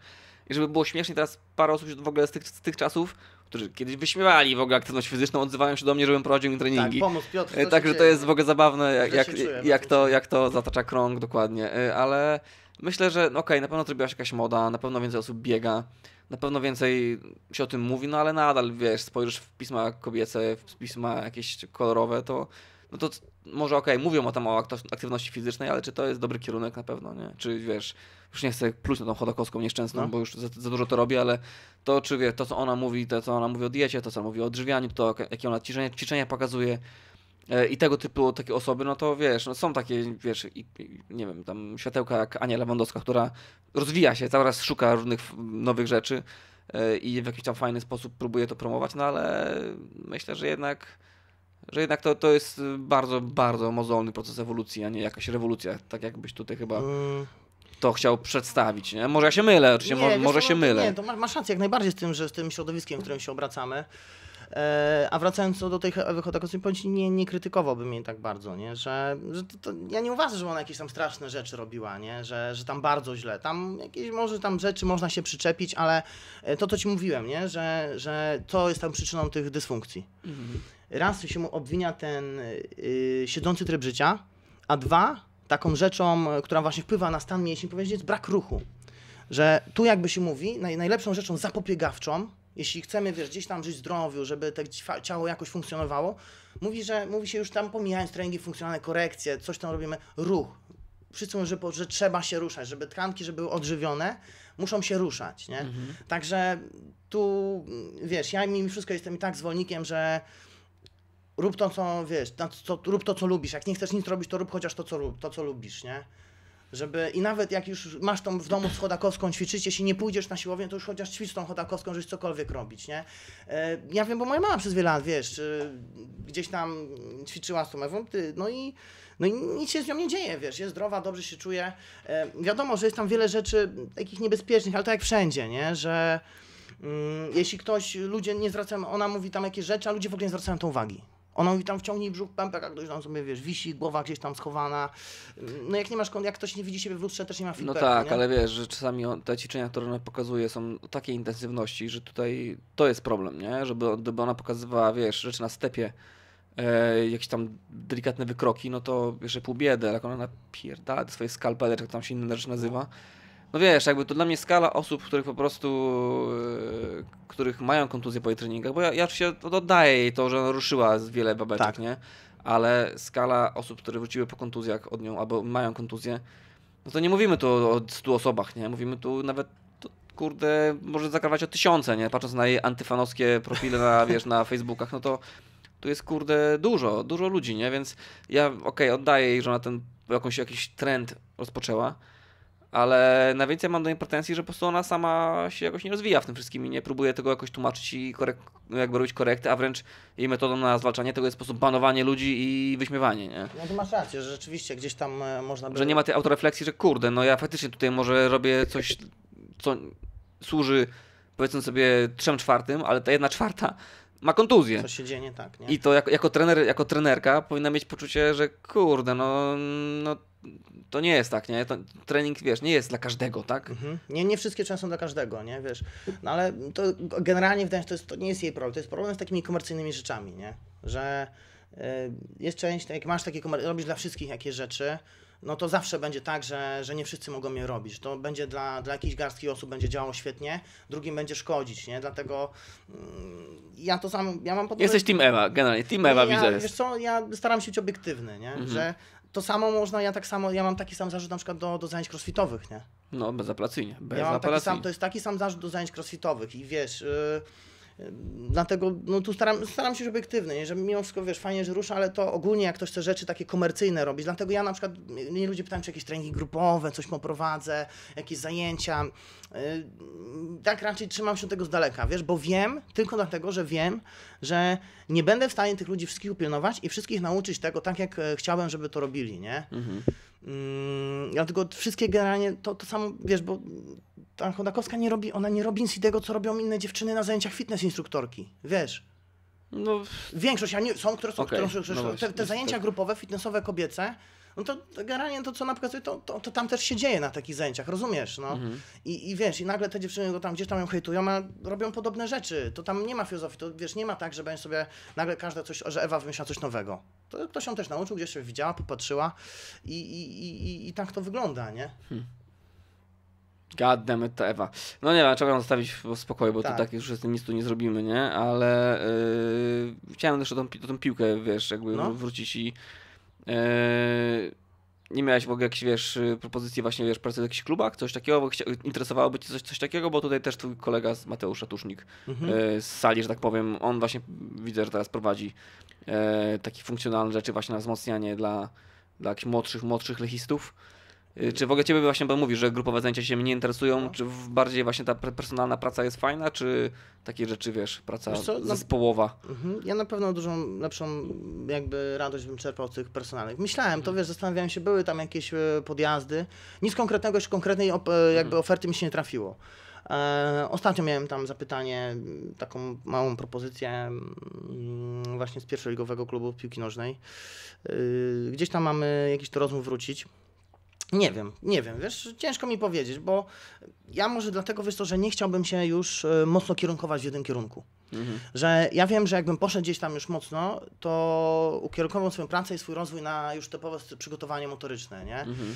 I żeby było śmiesznie, teraz parę osób w ogóle z tych, z tych czasów którzy kiedyś wyśmiewali w ogóle aktywność fizyczną, odzywają się do mnie, żebym prowadził im tak, treningi. Tak, pomóc, Piotr, e, Także to jest w ogóle zabawne, jak, jak, jak to, jak to zatacza krąg dokładnie. E, ale myślę, że no okej, okay, na pewno zrobiła się jakaś moda, na pewno więcej osób biega, na pewno więcej się o tym mówi, no ale nadal, wiesz, spojrzysz w pisma kobiece, w pisma jakieś kolorowe, to no to może okej, okay, mówią o tam o aktywności fizycznej, ale czy to jest dobry kierunek na pewno, nie? Czy wiesz, już nie chcę pluć na tą chodokowską nieszczęsną, no. bo już za, za, dużo to robię, ale to, czy wie, to co ona mówi, to co ona mówi o diecie, to co mówi o odżywianiu, to jakie ona ćwiczenia, ćwiczenia pokazuje, e, i tego typu takie osoby, no to wiesz, no są takie, wiesz, i, i, nie wiem, tam światełka jak Ania Lewandowska, która rozwija się, cały czas szuka różnych nowych rzeczy e, i w jakiś tam fajny sposób próbuje to promować, no ale myślę, że jednak że jednak to, to jest y, bardzo, bardzo mozolny proces ewolucji, a nie jakaś rewolucja, tak jakbyś tutaj chyba e, to chciał przedstawić. Nie? Może ja się mylę, oczywiście, nie, mo wiesz, może się no, mylę. Nie, to masz rację jak najbardziej z tym, że z tym środowiskiem, w którym się obracamy. E, a wracając do tej wychodokocji, nie, nie krytykowałbym jej tak bardzo, nie? że, że to, to, ja nie uważam, że ona jakieś tam straszne rzeczy robiła, nie? Że, że tam bardzo źle. Tam jakieś może tam rzeczy można się przyczepić, ale e, to, co ci mówiłem, nie? Że, że to jest tam przyczyną tych dysfunkcji. Mhm raz się mu obwinia ten yy, siedzący tryb życia, a dwa, taką rzeczą, która właśnie wpływa na stan mięśni powiedzieć, jest brak ruchu. Że tu jakby się mówi, naj, najlepszą rzeczą zapobiegawczą, jeśli chcemy wiesz, gdzieś tam żyć w zdrowiu, żeby to ciało jakoś funkcjonowało, mówi, że mówi się już tam pomijając treningi funkcjonalne, korekcje, coś tam robimy, ruch. Wszyscy mówią, że, że trzeba się ruszać, żeby tkanki, żeby były odżywione, muszą się ruszać, nie? Mhm. Także tu, wiesz, ja mimo wszystko jestem i tak zwolennikiem, że rób to, co wiesz, co, rób to, co lubisz. Jak nie chcesz nic robić, to rób chociaż to, co, to, co lubisz, nie? Żeby i nawet jak już masz tą w domu z chodakowską, ćwiczycie, jeśli nie pójdziesz na siłownię, to już chociaż ćwicz tą chodakowską, żebyś cokolwiek robić, nie? E, ja wiem, bo moja mama przez wiele lat, wiesz, e, gdzieś tam ćwiczyła z tą Ewą, ty, no i no i nic się z nią nie dzieje, wiesz, jest zdrowa, dobrze się czuje. E, wiadomo, że jest tam wiele rzeczy takich niebezpiecznych, ale tak jak wszędzie, nie? Że mm, jeśli ktoś, ludzie nie zwracają, ona mówi tam jakieś rzeczy, a ludzie w ogóle nie zwracają tą uwagi. Ona mówi, tam wciągnij brzuch pępek, ktoś tam sobie, wiesz, wisi, głowa gdzieś tam schowana. No jak nie masz, jak ktoś nie widzi siebie w lustrze, też nie ma filmu. No tak, nie? ale wiesz, że czasami te ćwiczenia, które ona pokazuje są takiej intensywności, że tutaj to jest problem, nie? Żeby, gdyby ona pokazywała, wiesz, rzeczy na stepie, e, jakieś tam delikatne wykroki, no to wiesz, pół biedy, ale jak ona napierdala swoje skalpele, czy jak tam się inne rzeczy nazywa, no no wiesz, jakby to dla mnie skala osób, których po prostu, e, których mają kontuzję po jej treningach, bo ja, ja to oddaję jej to, że ona ruszyła z wiele babeczek, tak. nie? Ale skala osób, które wróciły po kontuzjach od nią, albo mają kontuzję, no to nie mówimy tu o 100 osobach, nie? Mówimy tu nawet kurde, może zakrawać o tysiące, nie? Patrząc na jej antyfanowskie profile na, wiesz, na Facebookach, no to tu jest, kurde, dużo, dużo ludzi, nie? Więc ja, okej, okay, oddaję jej, że ona ten, jakąś, jakiś trend rozpoczęła, ale najwięcej mam do niej pretensji, że po prostu ona sama się jakoś nie rozwija w tym wszystkim i nie próbuje tego jakoś tłumaczyć i korek- jakby robić korekty, a wręcz jej metodą na zwalczanie tego jest sposób banowanie ludzi i wyśmiewanie, nie? No to masz rację, że rzeczywiście gdzieś tam e, można by... Że nie ma tej autorefleksji, że kurde, no ja faktycznie tutaj może robię coś, co służy powiedzmy sobie trzem czwartym, ale ta jedna czwarta ma kontuzję. Co się dzieje nie tak, nie? I to jako, jako, trener, jako trenerka powinna mieć poczucie, że kurde, no, no to nie jest tak, nie? To, trening, wiesz, nie jest dla każdego, tak? Mhm. Nie, nie wszystkie często są dla każdego, nie? Wiesz, no ale to generalnie wydaje się, to, jest, to nie jest jej problem, to jest problem z takimi komercyjnymi rzeczami, nie? Że y, jest część, jak masz takie, robisz dla wszystkich jakieś rzeczy, no to zawsze będzie tak, że, że nie wszyscy mogą je robić. To będzie dla, dla jakiejś garstki osób będzie działało świetnie, drugim będzie szkodzić, nie? Dlatego mm, ja to sam, ja mam podobne... Jesteś Team Ewa, generalnie, Team Ewa ja, widzę. Wiesz co, ja staram się być obiektywny, nie? Mhm. Że to samo można, ja tak samo, ja mam taki sam zarzut na przykład do, do zajęć crossfitowych, nie? No, bezapelacyjnie. Bez ja mam taki sam, to jest taki sam zarzut do zajęć crossfitowych i wiesz, yy, dlatego no tu staram, staram się być obiektywny, nie? że mimo wszystko, wiesz, fajnie, że rusza, ale to ogólnie jak ktoś chce rzeczy takie komercyjne robić, dlatego ja na przykład, y, mnie ludzie pytają, czy jakieś treningi grupowe, coś poprowadzę, jakieś zajęcia, Yy, tak raczej trzymam się tego z daleka, wiesz, bo wiem, tylko dlatego, że wiem, że nie będę w stanie tych ludzi wszystkich upilnować i wszystkich nauczyć tego tak, jak e, chciałem, żeby to robili, nie? Mhm. dlatego mm, wszystkie generalnie to, to samo, wiesz, bo ta Chodakowska nie robi, ona nie robi nic tego, co robią inne dziewczyny na zajęciach fitness instruktorki, wiesz. No. Większość, a nie, są, które są, okay. które, są, no te, te zajęcia grupowe, fitnessowe, kobiece, no to generalnie to, co ona pokazuje, to, to, to tam też się dzieje na takich zajęciach, rozumiesz, no. Mhm. I, I wiesz, i nagle te dziewczyny go tam gdzieś tam ją hejtują, a robią podobne rzeczy. To tam nie ma filozofii, to wiesz, nie ma tak, że będzie sobie nagle każda coś, że Ewa wymyśla coś nowego. To ktoś ją też nauczył, gdzieś się widziała, popatrzyła i, i, i, i tak to wygląda, nie? Hmm. God damn ta Ewa. No nie wiem, trzeba ją zostawić w spokoju, bo tak. to tak, tak już z tym nic tu nie zrobimy, nie? Ale yy, chciałem też o tą, o tą piłkę, wiesz, jakby no. wrócić i Eee, nie miałeś w ogóle jakichś, wiesz, propozycji właśnie, wiesz, pracy w jakichś klubach, coś takiego? Interesowałoby Cię coś, coś takiego? Bo tutaj też twój kolega z Mateusz Ratusznik mhm. Eee, z sali, że tak powiem, on właśnie, widzę, że teraz prowadzi taki eee, takie funkcjonalne rzeczy właśnie na wzmocnianie dla, dla jakichś młodszych, młodszych lechistów. Y, czy w ogóle ciebie właśnie, bo mówisz, że grupowe zajęcia się mnie interesują, no. czy bardziej właśnie ta personalna praca jest fajna, czy takie rzeczy, wiesz, praca wiesz co, zespołowa? Na... Mhm. Ja na pewno dużą, lepszą jakby radość bym czerpał z tych personalnych. Myślałem, to mhm. wiesz, zastanawiałem się, były tam jakieś e, podjazdy. Nic konkretnego, jeszcze konkretnej e, mhm. jakby oferty mi się nie trafiło. E, ostatnio miałem tam zapytanie, taką małą propozycję mm, właśnie z pierwszoligowego klubu piłki nożnej. Y, gdzieś tam mamy jakiś to rozmów wrócić. Nie wiem, nie wiem, wiesz, ciężko mi powiedzieć, bo ja może dlatego, wiesz to, że nie chciałbym się już e, mocno kierunkować w jednym kierunku. Mhm. Że ja wiem, że jakbym poszedł gdzieś tam już mocno, to ukierunkował swoją pracę i swój rozwój na już typowe przygotowanie motoryczne, nie? Mhm.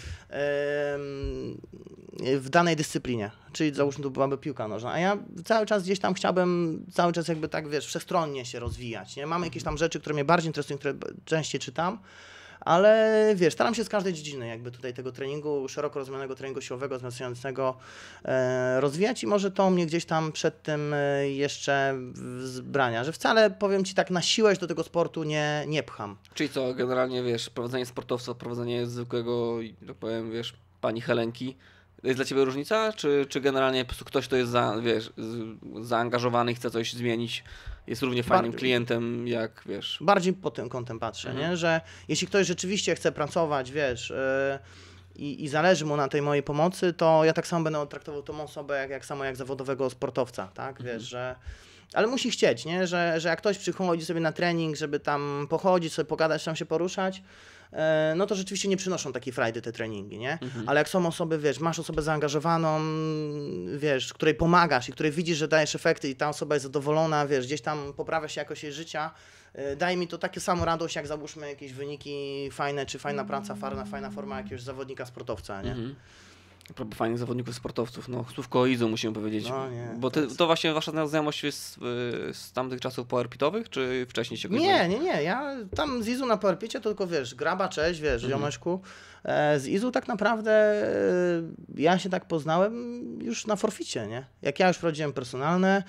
w danej dyscyplinie, czyli załóżmy to byłaby piłka nożna, a ja cały czas gdzieś tam chciałbym, cały czas jakby tak, wiesz, wszechstronnie się rozwijać, nie? Mam jakieś tam rzeczy, które mnie bardziej interesują, które częściej czytam, ale wiesz, staram się z każdej dziedziny jakby tutaj tego treningu, szeroko rozumianego treningu siłowego, wzmacniającego e, rozwijać i może to mnie gdzieś tam przed tym e, jeszcze zbrania, że wcale powiem Ci tak na siłę do tego sportu nie, nie pcham. Czyli co, generalnie wiesz, prowadzenie sportowca, prowadzenie zwykłego, tak powiem, wiesz, pani Helenki, jest dla Ciebie różnica, czy, czy generalnie ktoś, kto jest za, wiesz, zaangażowany i chce coś zmienić, jest równie fajnym bardziej, klientem, jak wiesz. Bardziej pod tym kątem patrzę, mhm. nie? że jeśli ktoś rzeczywiście chce pracować, wiesz. Yy, i, i, zależy mu na tej mojej pomocy, to ja tak samo będę traktował tą osobę jak, jak samo jak zawodowego sportowca, tak? Mhm. Wiesz, że ale musi chcieć, nie? Że, że jak ktoś przychodzi sobie na trening, żeby tam pochodzić, sobie pogadać, tam się poruszać, E, no to rzeczywiście nie przynoszą takiej frajdy te treningi, nie? Mhm. Ale jak są osoby, wiesz, masz osobę zaangażowaną, wiesz, której pomagasz i której widzisz, że dajesz efekty i ta osoba jest zadowolona, wiesz, gdzieś tam poprawia się jakość jej życia, e, daje mi to takie samo radość, jak załóżmy jakieś wyniki fajne, czy fajna mhm. praca, fajna, fajna forma jakiegoś zawodnika, sportowca, nie? Mhm próbowanie fajnych zawodników, sportowców, no słówko o Izu musimy powiedzieć. No, nie, bo to właśnie wasza znajomość jest z, y, z tamtych czasów powerpitowych, czy wcześniej się Nie, nie, nie. Ja tam z Izu na powerpicie tylko, wiesz, graba, cześć, wiesz, mhm. E, z Izu tak naprawdę e, ja się tak poznałem już na forficie, nie? Jak ja już prowadziłem personalne,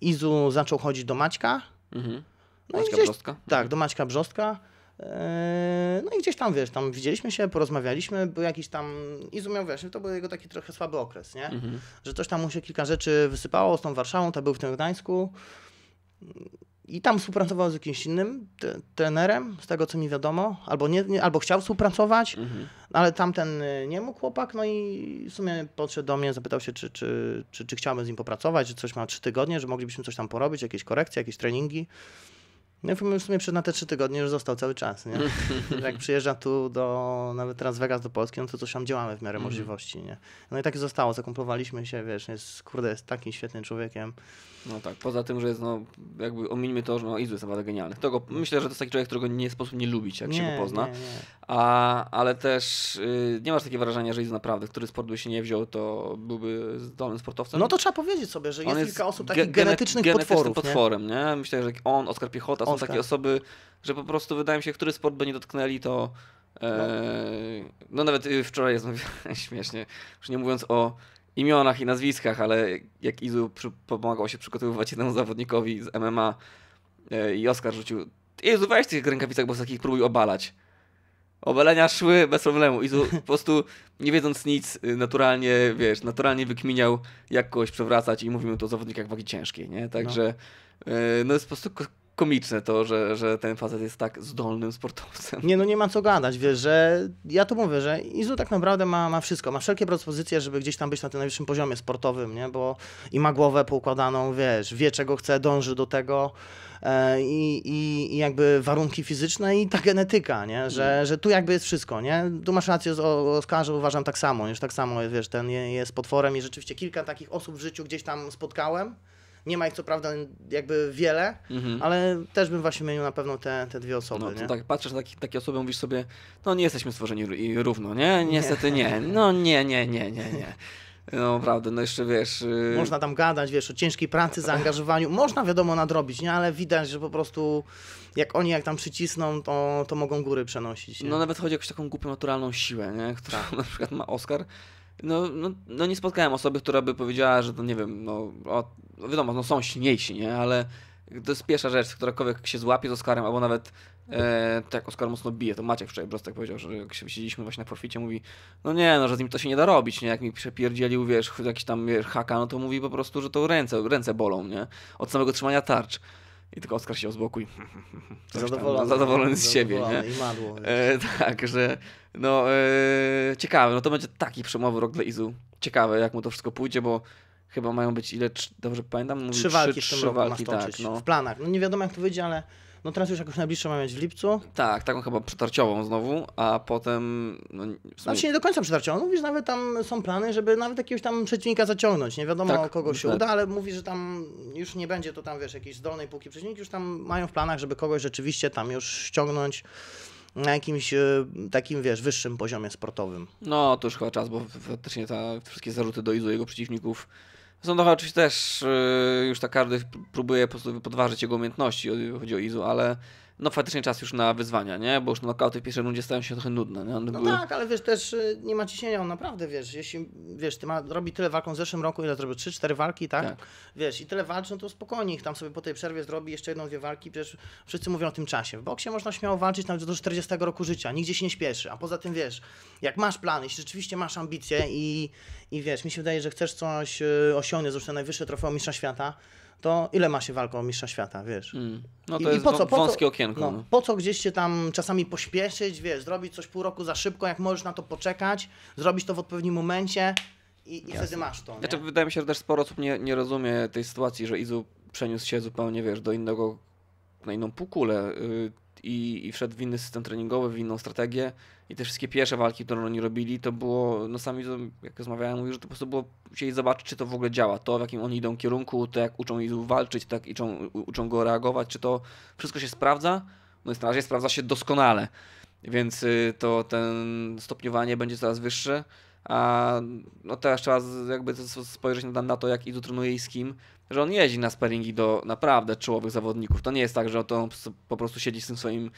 Izu zaczął chodzić do Maćka. Mhm. No Maćka gdzieś, Brzostka? Tak, mhm. do Maćka Brzostka. Eee, no i gdzieś tam, wiesz, tam widzieliśmy się, porozmawialiśmy, był jakiś tam i zumiał, wiesz, to był jego taki trochę słaby okres, nie? Mhm. Że coś tam mu się kilka rzeczy wysypało z tą Warszawą, to był w tym Gdańsku i tam współpracował z jakimś innym te, trenerem, z tego co mi wiadomo, albo, nie, nie albo chciał współpracować, mhm. No ale tamten y, nie mógł chłopak, no i w sumie podszedł do mnie, zapytał się, czy, czy, czy, czy chciałbym z nim popracować, że coś ma trzy tygodnie, że moglibyśmy coś tam porobić, jakieś korekcje, jakieś treningi. No w sumie przez na te trzy tygodnie już został cały czas, nie? Jak przyjeżdża tu do, nawet teraz Vegas do Polski, no to coś tam działamy w miarę mhm. możliwości, nie? No i tak zostało, zakumplowaliśmy się, wiesz, jest, kurde, jest takim świetnym człowiekiem. No tak, poza tym, że jest, no, jakby ominijmy to, że no, Izu jest naprawdę genialny. Tego, myślę, że to jest taki człowiek, którego nie sposób nie lubić, jak nie, się go pozna. Nie, nie. A, ale też y, nie masz takiego wrażenia, że Izu naprawdę, który sport by się nie wziął, to byłby zdolnym sportowcem. No to trzeba powiedzieć sobie, że jest, jest kilka osób takich ge genetycznych, genetycznym potworów. potworem, nie? nie? Myślę, że on, Oskar Piechota, Oskar. są takie osoby, że po prostu wydaje mi się, który sport by nie dotknęli, to... E, no. no nawet y, wczoraj jest, śmiesznie, już nie mówiąc o imionach i nazwiskach, ale jak Izu przy, pomagał się przygotowywać jednemu zawodnikowi z MMA yy, e, i Oskar rzucił Izu weź tych rękawicach bosakich, próbuj obalać. Obalenia szły bez problemu. Izu po prostu, nie wiedząc nic, y, naturalnie, wiesz, naturalnie wykminiał, jak kogoś przewracać i mówimy tu o zawodnikach wagi ciężkiej, nie? Także, no, yy, no jest po prostu komiczne to, że, że ten facet jest tak zdolnym sportowcem. Nie, no nie ma co gadać, wiesz, że ja to mówię, że Izu tak naprawdę ma, ma wszystko, ma wszelkie propozycje, żeby gdzieś tam być na tym najwyższym poziomie sportowym, nie, bo i ma głowę poukładaną, wiesz, wie czego chce, dąży do tego e, i, i, jakby warunki fizyczne i ta genetyka, nie, że, mm. że tu jakby jest wszystko, nie, tu masz rację o Oskarze, uważam tak samo, już tak samo, wiesz, ten jest potworem i rzeczywiście kilka takich osób w życiu gdzieś tam spotkałem, nie ma ich co prawda jakby wiele, mhm. ale też bym właśnie mienił na pewno te, te dwie osoby. No nie? tak, patrzysz na taki, takie osoby, mówisz sobie, no nie jesteśmy stworzeni równo, nie? Niestety nie. No nie, nie, nie, nie, nie. No naprawdę, no jeszcze wiesz... Y- Można tam gadać, wiesz, o ciężkiej pracy, zaangażowaniu. Można wiadomo nadrobić, nie? Ale widać, że po prostu jak oni jak tam przycisną, to, to mogą góry przenosić. Nie? No nawet chodzi o jakąś taką głupią naturalną siłę, nie? Która tak. na przykład ma Oscar, no, no, no, nie spotkałem osoby, która by powiedziała, że to nie wiem, no o, wiadomo, no są silniejsi, nie? Ale to jest pierwsza rzecz, którakolwiek się złapie z Oskarem, albo nawet e, tak Oskar mocno bije, to Maciek wczoraj tak powiedział, że jak siedzieliśmy właśnie na proficie, mówi, no nie, no, że z nim to się nie da robić, nie? Jak mi przepierdzielił, wiesz, jakiś tam wiesz, haka, no to mówi po prostu, że to ręce, ręce bolą, nie? Od samego trzymania tarcz. I tylko Oskar się z boku i zadowolony, tam, no, zadowolony z siebie. Zadowolony nie? I madło. E, tak, że, no, yy, ciekawe, no to będzie taki przemowy rok dla Izu. Ciekawe, jak mu to wszystko pójdzie, bo chyba mają być ile, dobrze pamiętam? Mówi, trzy walki trzy, w tym trzy roku walki, masz tak, no. w planach. No nie wiadomo jak to wyjdzie, ale no teraz już jakoś najbliższe ma mieć w lipcu. Tak, taką chyba przetarciową znowu, a potem... No, sumie... Znaczy nie do końca przetarciową, mówisz nawet tam są plany, żeby nawet jakiegoś tam przeciwnika zaciągnąć, nie wiadomo tak, kogo się tak. uda, ale mówi, że tam już nie będzie to tam wiesz, jakiejś zdolnej półki przeciwnik, już tam mają w planach, żeby kogoś rzeczywiście tam już ściągnąć na jakimś e, takim, wiesz, wyższym poziomie sportowym. No, to już chyba czas, bo faktycznie te wszystkie zarzuty do Izu jego przeciwników są oczywiście też, e, już tak każdy próbuje po prostu podważyć jego umiejętności, chodzi o Izu, ale no faktycznie czas już na wyzwania, nie? Bo już nokauty w pierwszej rundzie stają się trochę nudne, nie? no były... tak, ale wiesz, też y, nie ma ciśnienia, on naprawdę, wiesz, jeśli, wiesz, ty ma, robi tyle walką w zeszłym roku, ile zrobił? 3-4 walki, tak? tak? Wiesz, i tyle walczy, no to spokojnie ich tam sobie po tej przerwie zrobi jeszcze jedną, dwie walki, przecież wszyscy mówią o tym czasie. W boksie można śmiało walczyć nawet do 40 roku życia, nigdzie się nie śpieszy, a poza tym, wiesz, jak masz plany, jeśli rzeczywiście masz ambicje i, i wiesz, mi się wydaje, że chcesz coś y, osiągnąć, zresztą najwyższe trofeum mistrza świata, to ile ma się walka o mistrza świata, wiesz? Mm. No to I, jest i po co, po wąskie co, okienko. No, no, Po co gdzieś się tam czasami pośpieszyć, wiesz, zrobić coś pół roku za szybko, jak możesz na to poczekać, zrobić to w odpowiednim momencie i, i wtedy masz to. Nie? Znaczy, wydaje mi się, że też sporo osób nie, nie rozumie tej sytuacji, że Izu przeniósł się zupełnie, wiesz, do innego, na inną półkulę. Yy i, i wszedł w inny system treningowy, w inną strategię i te wszystkie pierwsze walki, które oni robili, to było, no sami to, jak rozmawiałem, mówił, że to po prostu było, chcieli zobaczyć, czy to w ogóle działa, to w jakim oni idą kierunku, to jak uczą ich walczyć, to jak uczą, uczą go reagować, czy to wszystko się sprawdza, no i na razie sprawdza się doskonale, więc y, to ten stopniowanie będzie coraz wyższe, a no teraz trzeba jakby spojrzeć na to, jak idą trenuje i z kim, że on jeździ na sparingi do naprawdę czołowych zawodników. To nie jest tak, że on po prostu siedzi z tym swoim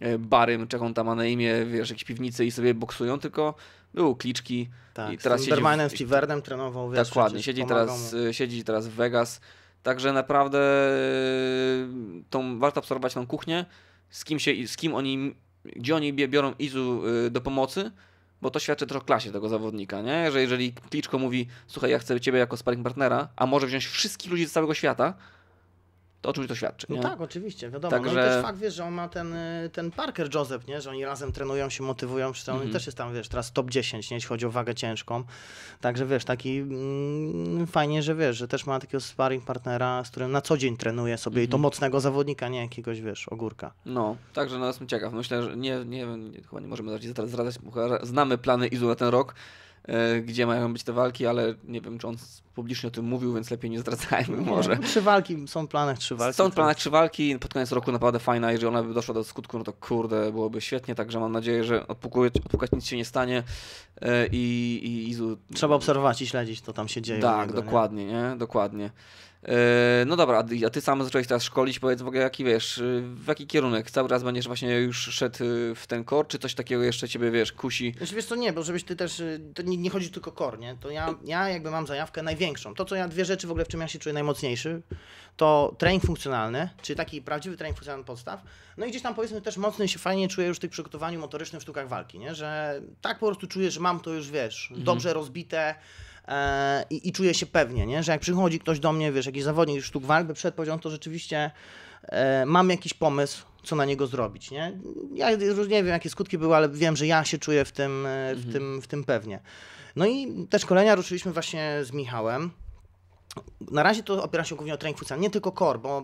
e, barym, czy on tam ma na imię, wiesz, jakieś piwnicy i sobie boksują, tylko był Kliczki. Tak, i teraz z Bermanem, z Tivernem trenował. Wiesz, dokładnie, siedzi teraz, e, siedzi teraz w Vegas. Także naprawdę e, tą, warto obserwować tą kuchnię, z kim, się, z kim oni, gdzie oni biorą Izu do pomocy, bo to świadczy też o klasie tego zawodnika, nie? Że jeżeli Kliczko mówi, słuchaj, ja chcę ciebie jako sparring partnera, a może wziąć wszystkich ludzi z całego świata, to o to świadczy. No nie? No tak, oczywiście, wiadomo. Także... No i też fakt, wiesz, że on ma ten, y, ten Parker Joseph, nie? że oni razem trenują się, motywują, przy mm też jest tam, wiesz, teraz top 10, nie? jeśli chodzi o wagę ciężką. Także wiesz, taki mm, fajnie, że wiesz, że też ma takiego sparring partnera, z którym na co dzień trenuje sobie mm i to mhm. mocnego zawodnika, nie jakiegoś, wiesz, ogórka. No, także no, jestem ciekaw. No myślę, że nie, nie, nie chyba nie możemy zdradzać, znamy plany Izu na ten rok. E, gdzie mają być te walki, ale nie wiem, czy on publicznie o tym mówił, więc lepiej nie zdradzajmy może. trzy walki, są w planach trzy walki. Są w planach trzy walki, pod koniec roku naprawdę fajna, jeżeli ona by doszła do skutku, no to kurde, byłoby świetnie, także mam nadzieję, że odpukać nic się nie stanie e, i... i, i... Trzeba obserwować i śledzić, co tam się dzieje. Tak, niego, dokładnie, nie? nie? Dokładnie. E, no dobra, a ty sam zacząłeś teraz szkolić, powiedz w ogóle jaki wiesz, y, w jaki kierunek? Cały raz będziesz właśnie już szedł y, w ten kor, czy coś takiego jeszcze ciebie wiesz, kusi? Znaczy, wiesz co, nie, bo żebyś ty też, y, to nie, nie chodzi tylko kor, nie? To ja, ja jakby mam zajawkę największą. To co ja, dwie rzeczy w ogóle, w czym ja się czuję najmocniejszy, to trening funkcjonalny, czyli taki prawdziwy trening funkcjonalny podstaw, no i gdzieś tam powiedzmy też mocno się fajnie czuję już w tych przygotowaniu motorycznym w sztukach walki, nie? Że tak po prostu czuję, że mam to już, wiesz, mhm. dobrze rozbite, e, i, i czuję się pewnie, nie? że jak przychodzi ktoś do mnie, wiesz, jakiś zawodnik sztuk walki przed poziom, to rzeczywiście e, mam jakiś pomysł, co na niego zrobić. Nie? Ja już nie wiem, jakie skutki były, ale wiem, że ja się czuję w tym, e, w mhm. tym, w tym pewnie. No i te szkolenia ruszyliśmy właśnie z Michałem. Na razie to opiera się głównie o trening funkcjonalny, nie tylko core, bo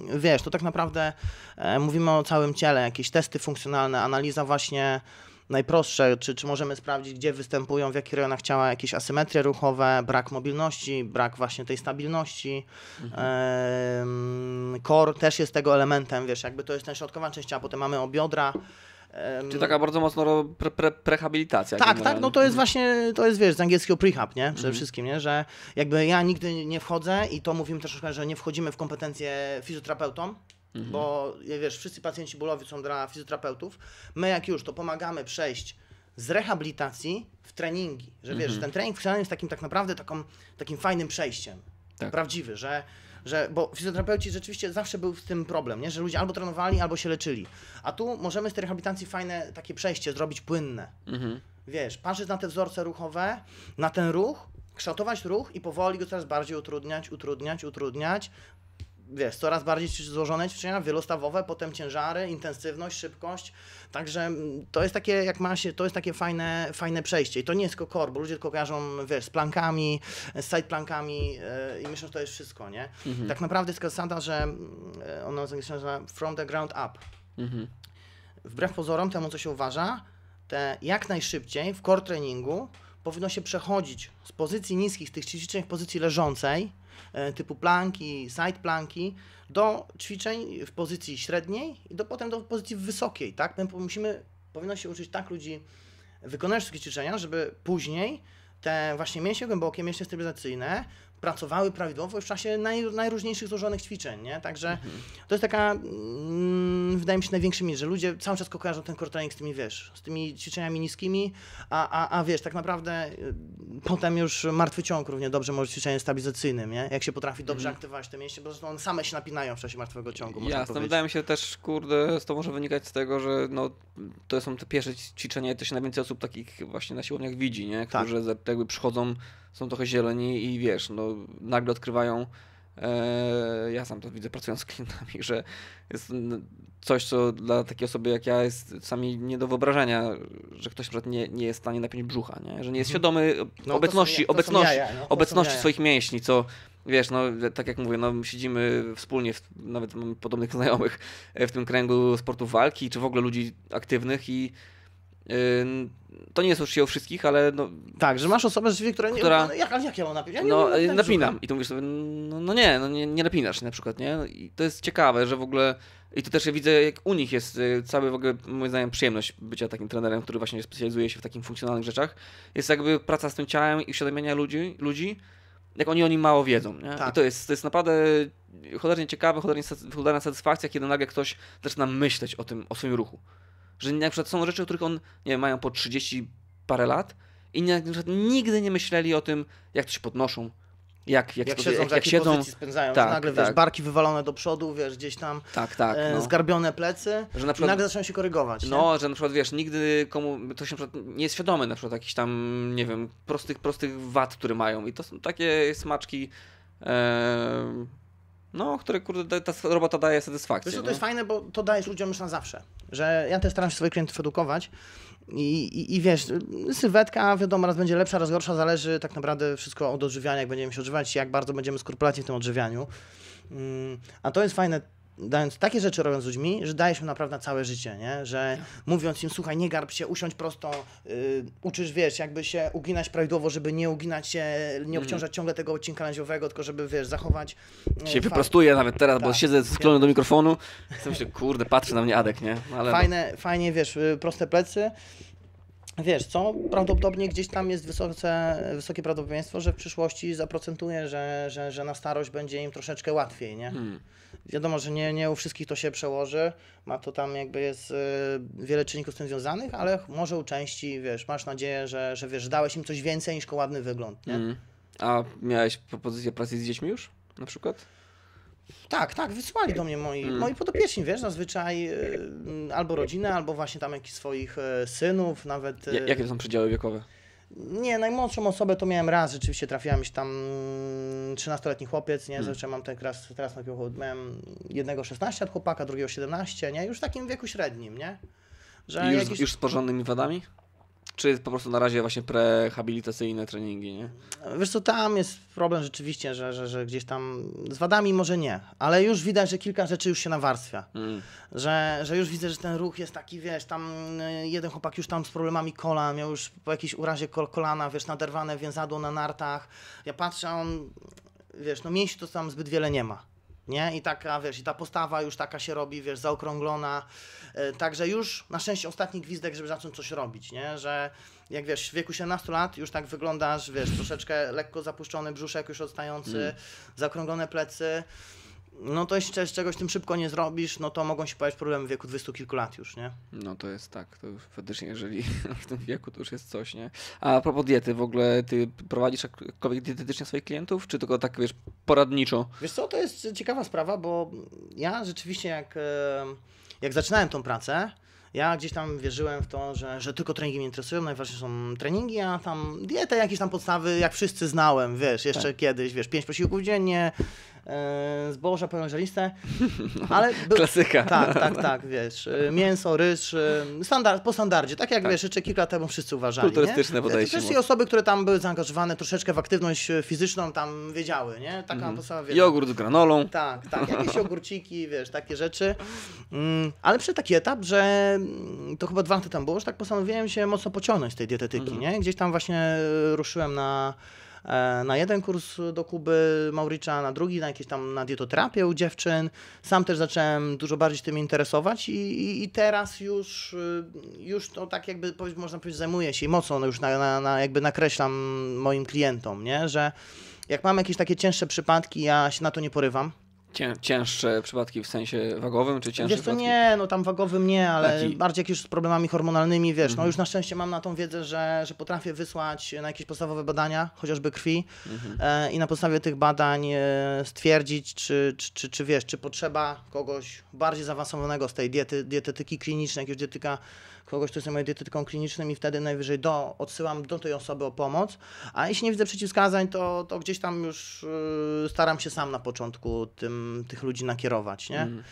mm, wiesz, to tak naprawdę e, mówimy o całym ciele, jakieś testy funkcjonalne, analiza właśnie najprostsze, czy, czy możemy sprawdzić, gdzie występują, w jakich rejonach ciała jakieś asymetrie ruchowe, brak mobilności, brak właśnie tej stabilności. Mhm. Kor też jest tego elementem, wiesz, jakby to jest ta środkowa część ciała, potem mamy obiodra. czy taka bardzo mocno pre, pre, prehabilitacja. Tak, tak, no to jest mhm. właśnie, to jest wiesz, z angielskiego prehab, nie? Przede mhm. wszystkim, nie? Że jakby ja nigdy nie wchodzę i to mówimy też, że nie wchodzimy w kompetencje fizjoterapeutom, mhm. bo wiesz, wszyscy pacjenci bólowi są dla fizjoterapeutów. My jak już, to pomagamy przejść z rehabilitacji w treningi, że wiesz, mhm. ten trening funkcjonalny jest takim tak naprawdę taką, takim fajnym przejściem, tak. prawdziwy, że że, bo fizjoterapeuci rzeczywiście zawsze był w tym problem, nie? że ludzie albo trenowali, albo się leczyli. A tu możemy z tej rehabilitacji fajne takie przejście zrobić płynne. Mhm. Wiesz, patrzeć na te wzorce ruchowe, na ten ruch, kształtować ruch i powoli go coraz bardziej utrudniać, utrudniać, utrudniać, wiesz, coraz bardziej złożone ćwiczenia, wielostawowe, potem ciężary, intensywność, szybkość. Także mm, to jest takie, jak ma się, to jest takie fajne, fajne przejście. I to nie jest tylko core, bo ludzie tylko kojarzą, wiesz, z plankami, z side plankami yy, i myślą, że to jest wszystko, nie? Mhm. Tak naprawdę jest zasada, że mm, ona jest angielska from the ground up. Mhm. Wbrew pozorom temu, co się uważa, te jak najszybciej w core treningu powinno się przechodzić z pozycji niskich, tych ćwiczeń w pozycji leżącej, E, typu planki, side planki, do ćwiczeń w pozycji średniej i do, potem do pozycji wysokiej, tak? Musimy, powinno się uczyć tak ludzi wykonać wszystkie ćwiczenia, żeby później te właśnie mięśnie głębokie, mięśnie stabilizacyjne pracowały prawidłowo w czasie naj, najróżniejszych złożonych ćwiczeń, nie? Także mhm. to jest taka, mm, wydaje mi się, największymi, że ludzie cały czas kojarzą ten core training z tymi, wiesz, z tymi ćwiczeniami niskimi, a, a, a wiesz, tak naprawdę y, potem już martwy ciąg równie dobrze może ćwiczenie stabilizacyjnym, nie? Jak się potrafi dobrze mhm. aktywować te mięśnie, bo zresztą one same się napinają w czasie martwego ciągu, Ja wydaje mi się też, kurde, to może wynikać z tego, że no, to są te pierwsze ćwiczenia i to się najwięcej osób takich właśnie na siłowniach widzi, nie? Tak. Którzy tak. jakby przychodzą są trochę zieloni i wiesz, no nagle odkrywają e, ja sam to widzę pracując z klientami, że jest coś, co dla takiej osoby jak ja jest sami nie do wyobrażenia, że ktoś na nie, nie jest w stanie napiąć brzucha, nie? że nie jest mhm. świadomy no, obecności, są, obecności, jaja, no, obecności swoich mięśni, co wiesz, no tak jak mówię, no, siedzimy wspólnie, w, nawet mamy podobnych znajomych w tym kręgu sportu walki, czy w ogóle ludzi aktywnych i Y, to nie jest uczciwe o wszystkich, ale no, Tak, że masz osobę rzeczywiście, która nie... Która, no, jak, ale jak ja mam napinać? Ja no, y, tak, napinam. napinam. I tu mówisz sobie, no, no nie, no nie, nie napinasz na przykład, nie? No I to jest ciekawe, że w ogóle... I to też widzę, jak u nich jest y, cały w ogóle, moim zdaniem, przyjemność bycia takim trenerem, który właśnie specjalizuje się w takich funkcjonalnych rzeczach. Jest jakby praca z tym ciałem i uświadamiania ludzi, ludzi jak oni oni mało wiedzą. Nie? Tak. I to jest, to jest naprawdę cholernie ciekawe, cholernie, cholerna satysfakcja, kiedy nagle ktoś zaczyna myśleć o tym, o swoim ruchu. Że na przykład są rzeczy, których on, nie wiem, mają po 30 parę lat i na przykład nigdy nie myśleli o tym, jak to się podnoszą, jak, jak, jak siedzą, jak, jak siedzą. spędzają, tak, nagle tak. wiesz, barki wywalone do przodu, wiesz, gdzieś tam tak, tak, e, no. zgarbione plecy że na przykład, i nagle zaczynają się korygować. No, nie? że na przykład, wiesz, nigdy komu, to się na przykład nie jest świadomy na przykład jakichś tam, nie wiem, prostych, prostych wad, które mają i to są takie smaczki, e, no, które, kurde, ta robota daje satysfakcję. Wiesz, to jest fajne, bo to dajesz ludziom już na zawsze że ja też staram się swoich klientów edukować. I, i, I wiesz, sylwetka, wiadomo, raz będzie lepsza, raz gorsza, zależy tak naprawdę wszystko od odżywiania, jak będziemy się odżywiać, jak bardzo będziemy skrupulatni w tym odżywianiu. Mm, a to jest fajne dając takie rzeczy robiąc z ludźmi, że dajesz mu naprawdę całe życie, nie? Że tak. mówiąc im, słuchaj, nie garb się, usiądź prosto, yy, uczysz, wiesz, jakby się uginać prawidłowo, żeby nie uginać się, nie mhm. obciążać mm. ciągle tego odcinka lędziowego, tylko żeby, wiesz, zachować... Yy, się wyprostuję nawet teraz, tak. bo siedzę sklony do mikrofonu, kurde, patrzy na mnie Adek, nie? No ale... Fajne, fajnie, wiesz, y, proste plecy, wiesz co, prawdopodobnie gdzieś tam jest wysoce, wysokie prawdopodobieństwo, że w przyszłości zaprocentuje, że, że, że na starość będzie im troszeczkę łatwiej, nie? Hmm. Wiadomo, że nie, nie u wszystkich to się przełoży, ma to tam jakby jest y, wiele czynników z tym związanych, ale może u części, wiesz, masz nadzieję, że, że wiesz, dałeś im coś więcej niż ładny wygląd, nie? Hmm. A miałeś propozycję pracy z dziećmi już, na przykład? Tak, tak, wysyłali do mnie moi, mm. moi podopieczni, wiesz, zazwyczaj e, albo rodzinę, albo właśnie tam jakichś swoich e, synów, nawet... Ja, e, jakie są przedziały wiekowe? Nie, najmłodszą osobę to miałem raz, rzeczywiście trafiłem mi się tam 13-letni chłopiec, nie, mm. zazwyczaj mam ten teraz, teraz miałem jednego 16 od chłopaka, drugiego 17, nie, już w takim wieku średnim, nie. Że już, już z porządnymi wadami? Czy po prostu na razie właśnie prehabilitacyjne treningi, nie? Wiesz co, tam jest problem rzeczywiście, że, że, że gdzieś tam z wadami może nie, ale już widać, że kilka rzeczy już się nawarstwia. Mm. Że, że już widzę, że ten ruch jest taki, wiesz, tam y, jeden chłopak już tam z problemami kola, miał już po jakiejś urazie kol kolana, wiesz, naderwane więzadło na nartach. Ja patrzę, a on, wiesz, no mięśni to tam zbyt wiele nie ma. Nie? I taka, wiesz, i ta postawa już taka się robi, wiesz, zaokrąglona. E, także już na szczęście ostatni gwizdek, żeby zacząć coś robić, nie? Że jak wiesz, w wieku 17 lat już tak wyglądasz, wiesz, troszeczkę lekko zapuszczony brzuszek już odstający, mm. zaokrąglone plecy no to jeśli czegoś tym szybko nie zrobisz, no to mogą się pojawić problemy w wieku dwustu kilku lat już, nie? No to jest tak, to faktycznie jeżeli w tym wieku to już jest coś, nie? A, propos diety, w ogóle ty prowadzisz jakkolwiek dietetycznie swoich klientów, czy tylko tak, wiesz, poradniczo? Wiesz co, to jest ciekawa sprawa, bo ja rzeczywiście jak, e, jak zaczynałem tą pracę, ja gdzieś tam wierzyłem w to, że, że tylko treningi mnie interesują, najważniejsze są treningi, a tam dieta jakieś tam podstawy, jak wszyscy znałem, wiesz, jeszcze tak. kiedyś, wiesz, pięć posiłków dziennie, E, zboża pełną ziarniste, ale... By... Klasyka. Tak, tak, tak, wiesz, e, mięso, ryż, e, standard, po standardzie, tak jak tak. wiesz, jeszcze kilka lat temu wszyscy uważali. Kulturystyczne podejście. Wszystkie osoby, które tam były zaangażowane troszeczkę w aktywność fizyczną, tam wiedziały, nie? Taka mhm. podstawa wiedza. Jogurt z granolą. Tak, tak, jakieś jogurciki, wiesz, takie rzeczy. Mm, ale przyszedł taki etap, że mm, to chyba dwa lata tam było, że tak postanowiłem się mocno pociągnąć z tej dietetyki, mhm. nie? Gdzieś tam właśnie ruszyłem na E, na jeden kurs do Kuby Mauricza, na drugi, na jakieś tam na dietoterapię u dziewczyn. Sam też zacząłem dużo bardziej tymi tym interesować i, i, i, teraz już, y, już to tak jakby można powiedzieć zajmuję się i mocno no już na, na, na jakby nakreślam moim klientom, nie? że jak mam jakieś takie cięższe przypadki, ja się na to nie porywam Cię, cięższe przypadki w sensie wagowym, czy cięższe Wiesz co, nie, no tam wagowym nie, ale Taki... bardziej jak już z problemami hormonalnymi, wiesz, mm -hmm. no mhm. już na szczęście mam na tą wiedzę, że, że potrafię wysłać na jakieś podstawowe badania, chociażby krwi mm -hmm. e, i na podstawie tych badań e, stwierdzić, czy, czy, czy, czy wiesz, czy potrzeba kogoś bardziej zaawansowanego z tej diety, dietetyki klinicznej, jakiegoś dietyka kogoś, kto jest moją dietetyką kliniczną i wtedy najwyżej do, odsyłam do tej osoby o pomoc, a jeśli nie widzę przeciwwskazań, to, to gdzieś tam już yy, staram się sam na początku tym, tych ludzi nakierować, nie? Mhm. Mm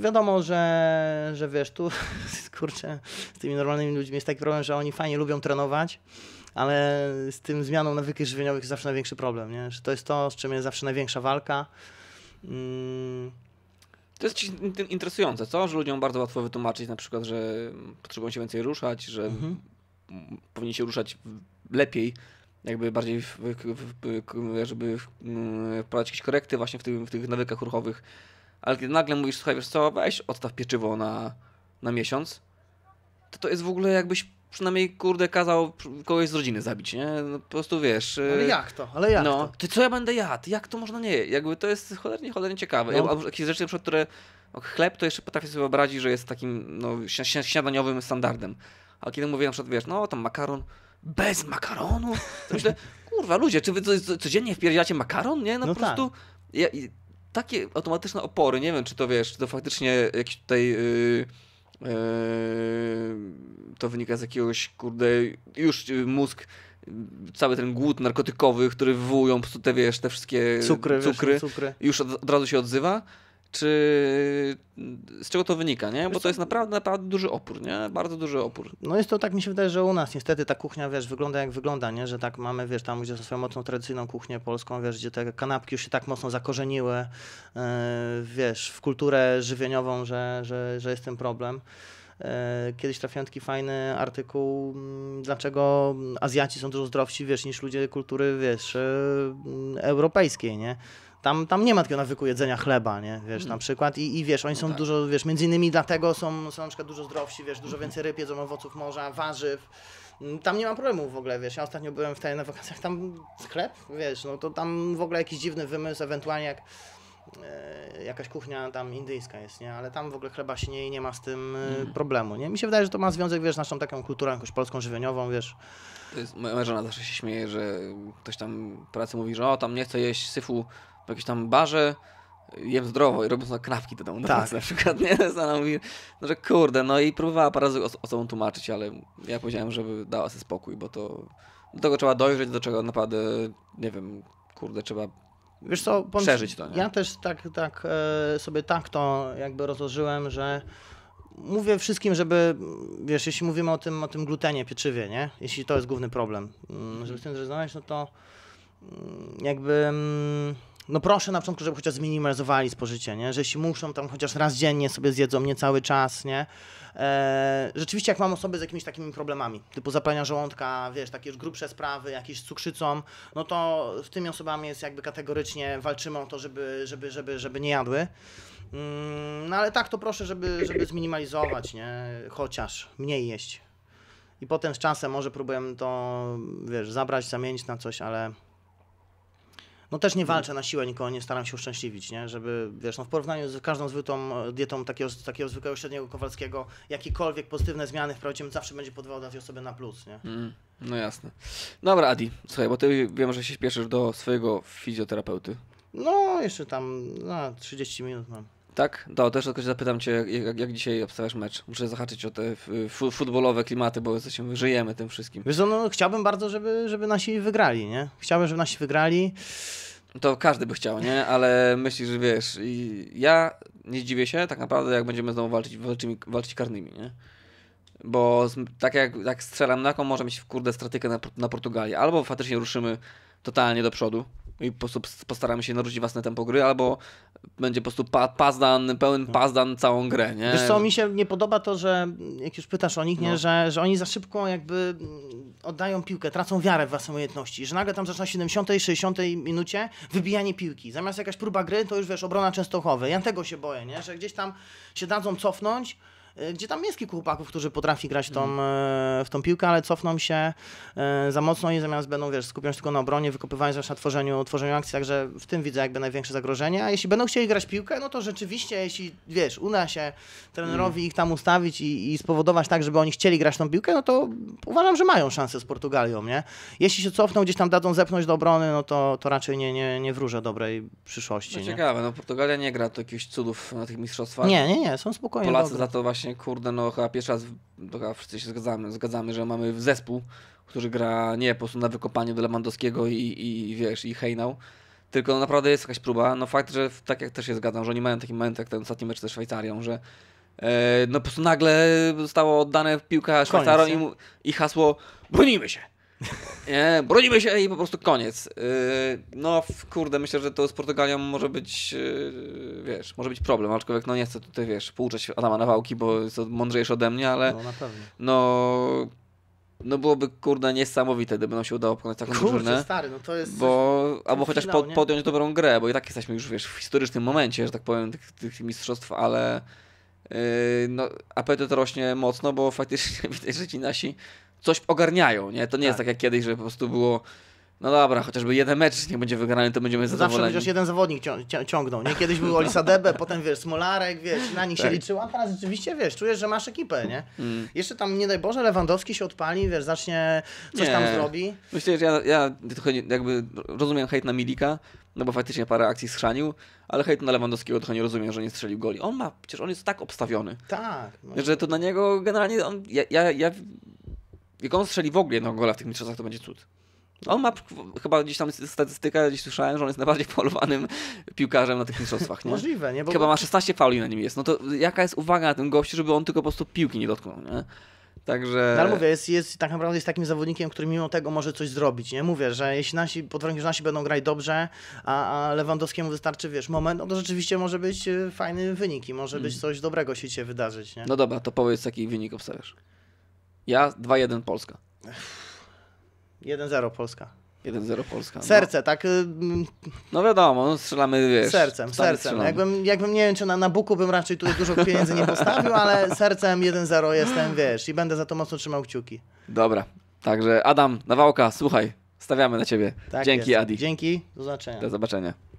wiadomo, że, że wiesz, tu kurczę, z tymi normalnymi ludźmi jest taki problem, że oni fajnie lubią trenować, ale z tym zmianą nawyków żywieniowych jest zawsze największy problem, nie? Że to jest to, z czym jest zawsze największa walka. Mm. To jest interesujące, co? Że ludziom bardzo łatwo wytłumaczyć na przykład, że potrzebują się więcej ruszać, że mhm. powinni się ruszać lepiej, jakby bardziej, w, w, w, żeby mm, wprowadzić jakieś korekty właśnie w, tym, w tych nawykach ruchowych. Ale kiedy nagle mówisz, słuchaj, wiesz co, weź odstaw pieczywo na, na miesiąc, to to jest w ogóle jakbyś przynajmniej kurde kazał kogoś z rodziny zabić, nie? No, po prostu wiesz. Y, Ale jak to? Ale jak no, to? Ty co ja będę jadł? Jak to można nie? Jakby to jest cholernie, cholernie ciekawe. No. Ja, jakieś rzeczy, które no, chleb to jeszcze potrafię sobie wyobrazić, że jest takim no, śniadaniowym standardem. A kiedy mówię na przykład, wiesz, no tam makaron bez makaronu, to myślę, kurwa ludzie, czy wy codziennie wpierdziacie makaron, nie? No, no po tak. prostu ja, takie automatyczne opory, nie wiem, czy to wiesz, czy to faktycznie jakiś tutaj... Yy, Eee, to wynika z jakiegoś, kurde, już y, mózg, cały ten głód narkotykowy, który wywołują po prostu te, wiesz, te wszystkie cukry, cukry, wiesz, cukry. już od, od razu się odzywa. Czy z czego to wynika, nie? Bo to jest naprawdę, naprawdę duży opór, nie? Bardzo duży opór. No jest to tak, mi się wydaje, że u nas niestety ta kuchnia, wiesz, wygląda jak wygląda, nie? Że tak mamy, wiesz, tam gdzie swoją mocną tradycyjną kuchnię polską, wiesz, gdzie te kanapki już się tak mocno zakorzeniły, yy, wiesz, w kulturę żywieniową, że, że, że jest ten problem. E, kiedyś trafiłem taki fajny artykuł, mm, dlaczego Azjaci są dużo zdrowsi, wiesz, niż ludzie kultury, wiesz, e, europejskiej, nie? tam, tam nie ma takiego nawyku jedzenia chleba, nie? Wiesz, mm. na mhm. przykład. I, I wiesz, oni no są tak. dużo, wiesz, między innymi dlatego są, są na przykład dużo zdrowsi, wiesz, dużo mhm. więcej ryb jedzą, owoców morza, warzyw. Mm, tam nie ma problemu w ogóle, wiesz, ja ostatnio byłem w tej na wakacjach, tam sklep, wiesz, no to tam w ogóle jakiś dziwny wymysł, ewentualnie jak e, jakaś kuchnia tam indyjska jest, nie? Ale tam w ogóle chleba się nie, nie ma z tym mm. problemu, nie? Mi się wydaje, że to ma związek, wiesz, z naszą taką kulturą jakąś polską, żywieniową, wiesz. To jest, moja żona zawsze się śmieje, że ktoś tam pracy mówi, że o, tam nie chce jeść syfu w jakiejś tam barze jem zdrowo i robiąc na kanapki do domu. Tak. Na przykład, nie? Ona no, że kurde, no i próbowała parę razy sobą tłumaczyć, ale ja powiedziałem, żeby dała sobie spokój, bo to do tego trzeba dojrzeć, do czego naprawdę, nie wiem, kurde, trzeba Wiesz co, przeżyć to. Nie? Ja też tak, tak e, sobie tak to jakby rozłożyłem, że mówię wszystkim, żeby, wiesz, jeśli mówimy o tym, o tym glutenie, pieczywie, nie? Jeśli to jest główny problem, mm, żeby z tym zrezygnować, no to mm, jakby... Mm, no proszę na początku, żeby chociaż zminimalizowali spożycie, nie? Że jeśli muszą tam chociaż raz dziennie sobie zjedzą, nie cały czas, nie? Eee, rzeczywiście jak mam osoby z jakimiś takimi problemami, typu zapalenia żołądka, wiesz, takie już grubsze sprawy, jakieś z cukrzycą, no to w tymi osobami jest jakby kategorycznie walczymy o to, żeby, żeby, żeby, żeby nie jadły. Mm, no ale tak to proszę, żeby, żeby zminimalizować, nie? Chociaż mniej jeść. I potem z czasem może próbuję to, wiesz, zabrać, zamienić na coś, ale no też nie mhm. walczę na siłę nikogo, nie staram się uszczęśliwić, nie? Żeby, wiesz, no w porównaniu z każdą zwykłą e, dietą takiego, takiego zwykłego średniego Kowalskiego, jakiekolwiek pozytywne zmiany wprowadzimy, zawsze będzie podwołać osobę na plus, nie? Mm, no jasne. Dobra, Adi, słuchaj, bo ty wiem, że się śpieszysz do swojego fizjoterapeuty. No, jeszcze tam na no, 30 minut mam. Tak? To też tylko zapytam Cię, jak, jak dzisiaj obstawiasz mecz? Muszę zahaczyć o te futbolowe klimaty, bo jesteśmy, żyjemy tym wszystkim. Wiesz, no, chciałbym bardzo, żeby, żeby nasi wygrali, nie? Chciałbym, żeby nasi wygrali. To każdy by chciał, nie? Ale myślisz, że wiesz, ja nie dziwię się tak naprawdę, jak będziemy znowu walczyć, walczyć, walczyć karnymi, nie? Bo z, tak jak, jak strzelam na kom, może mieć w kurde stratykę na, na Portugalii. Albo faktycznie ruszymy totalnie do przodu i po prostu postaramy się narzucić własne tempo gry, albo będzie po prostu pa pazdan, pełen no. pazdan całą grę, nie? Wiesz co, mi się nie podoba to, że jak już pytasz o nich, nie, no. że, że oni za szybko jakby mm, oddają piłkę, tracą wiarę w własne umiejętności, że nagle tam zaczyna 70, 60 minucie wybijanie piłki. Zamiast jakaś próba gry, to już wiesz, obrona Częstochowy. Ja tego się boję, nie? Że gdzieś tam się dadzą cofnąć, E, gdzie tam jest kilku chłopaków, którzy potrafi grać tą, e, w tą piłkę, ale cofną się e, za mocno i zamiast będą, wiesz, skupią się tylko na obronie, wykopywaniu, zwłaszcza tworzeniu, tworzeniu akcji, także w tym widzę jakby największe zagrożenie, a jeśli będą chcieli grać piłkę, no to rzeczywiście, jeśli, wiesz, uda się trenerowi mm. ich tam ustawić i, i spowodować tak, żeby oni chcieli grać tą piłkę, no to uważam, że mają szansę z Portugalią, nie? Jeśli się cofną, gdzieś tam dadzą zepność do obrony, no to, to raczej nie, nie, nie wróżę dobrej przyszłości. No ciekawe, no Portugalia nie gra to jakichś cudów na tych mistrzostwach. Nie, nie, nie, są spokojnie. Polacy dobre. za to właśnie właśnie, kurde, no chyba pierwszy raz, chyba wszyscy się zgadzamy, zgadzamy, że mamy zespół, który gra nie po prostu na wykopanie do Lewandowskiego i, i wiesz, i hejnał, tylko no, naprawdę jest jakaś próba. No fakt, że tak jak też się zgadzam, że oni mają taki moment, jak ten ostatni mecz ze Szwajcarią, że e, no po prostu nagle zostało oddane piłka Szwajcarom i, i hasło bronimy się. Nie, bronimy się i po prostu koniec. E, no, kurde, myślę, że to z Portugalią może być e, wiesz, może być problem, aczkolwiek no nie chcę tutaj, wiesz, pouczać Adama Nawałki, bo jest mądrzejszy ode mnie, ale no, na pewno. no no byłoby kurde niesamowite, gdyby nam się udało pokonać taką kurde, drużynę. stary, no to jest... Bo, albo chociaż finał, pod, podjąć dobrą grę, bo i tak jesteśmy już wiesz, w historycznym momencie, że tak powiem, tych, tych mistrzostw, ale yy, no, apetyt rośnie mocno, bo faktycznie widać, że ci nasi coś ogarniają, nie? To nie tak. jest tak jak kiedyś, że po prostu było no dobra, chociażby jeden mecz nie będzie wygrany, to będziemy zadowoleni. Zawsze chociaż jeden zawodnik cią cią ciągnął. Nie? Kiedyś był Olisadebe, potem wiesz, Smolarek, wiesz, na nich tak. się liczyło, a teraz rzeczywiście wiesz, czujesz, że masz ekipę, nie? Mm. Jeszcze tam, nie daj Boże, Lewandowski się odpali, wiesz, zacznie, coś nie. tam zrobi. Myślę, że ja, ja trochę jakby rozumiem hejt na Milika, no bo faktycznie parę akcji schrzanił, ale hejt na Lewandowskiego trochę nie rozumiem, że nie strzelił goli. On ma, przecież on jest tak obstawiony. Tak. No. że to na niego generalnie, on, ja, ja, ja, jak on strzeli w ogóle no gola w tych mistrzostwach, to będzie cud. On ma chyba gdzieś tam statystykę, gdzieś słyszałem, że on jest najbardziej polowanym piłkarzem na tych mistrzostwach. Nie? Możliwe, nie? Bo chyba ma 16 fauli na nim jest. No to jaka jest uwaga na tym gościu, żeby on tylko po prostu piłki nie dotknął, nie? Także... No, ale mówię, jest, jest, tak naprawdę jest takim zawodnikiem, który mimo tego może coś zrobić. Nie mówię, że jeśli nasi, pod warunkiem, że nasi będą grać dobrze, a, a Lewandowskiemu wystarczy, wiesz, moment, no to rzeczywiście może być e, fajny wynik i może być mm. coś dobrego się dzisiaj wydarzyć. Nie? No dobra, to powiedz, jaki wynik obstawiasz. Ja 2-1 Polska. 1-0 Polska. 1-0 Polska. No. Serce, no. tak. Y, mm, no wiadomo, no strzelamy wiesz, Sercem, sercem. Jakbym, jakbym nie wiem, czy na Nabuku bym raczej tutaj dużo pieniędzy nie postawił, ale sercem 1-0 jestem, wiesz, i będę za to mocno trzymał kciuki. Dobra. Także Adam, Nawałka, słuchaj, stawiamy na ciebie. Tak Dzięki, jest. Adi. Dzięki, do zobaczenia. Do zobaczenia.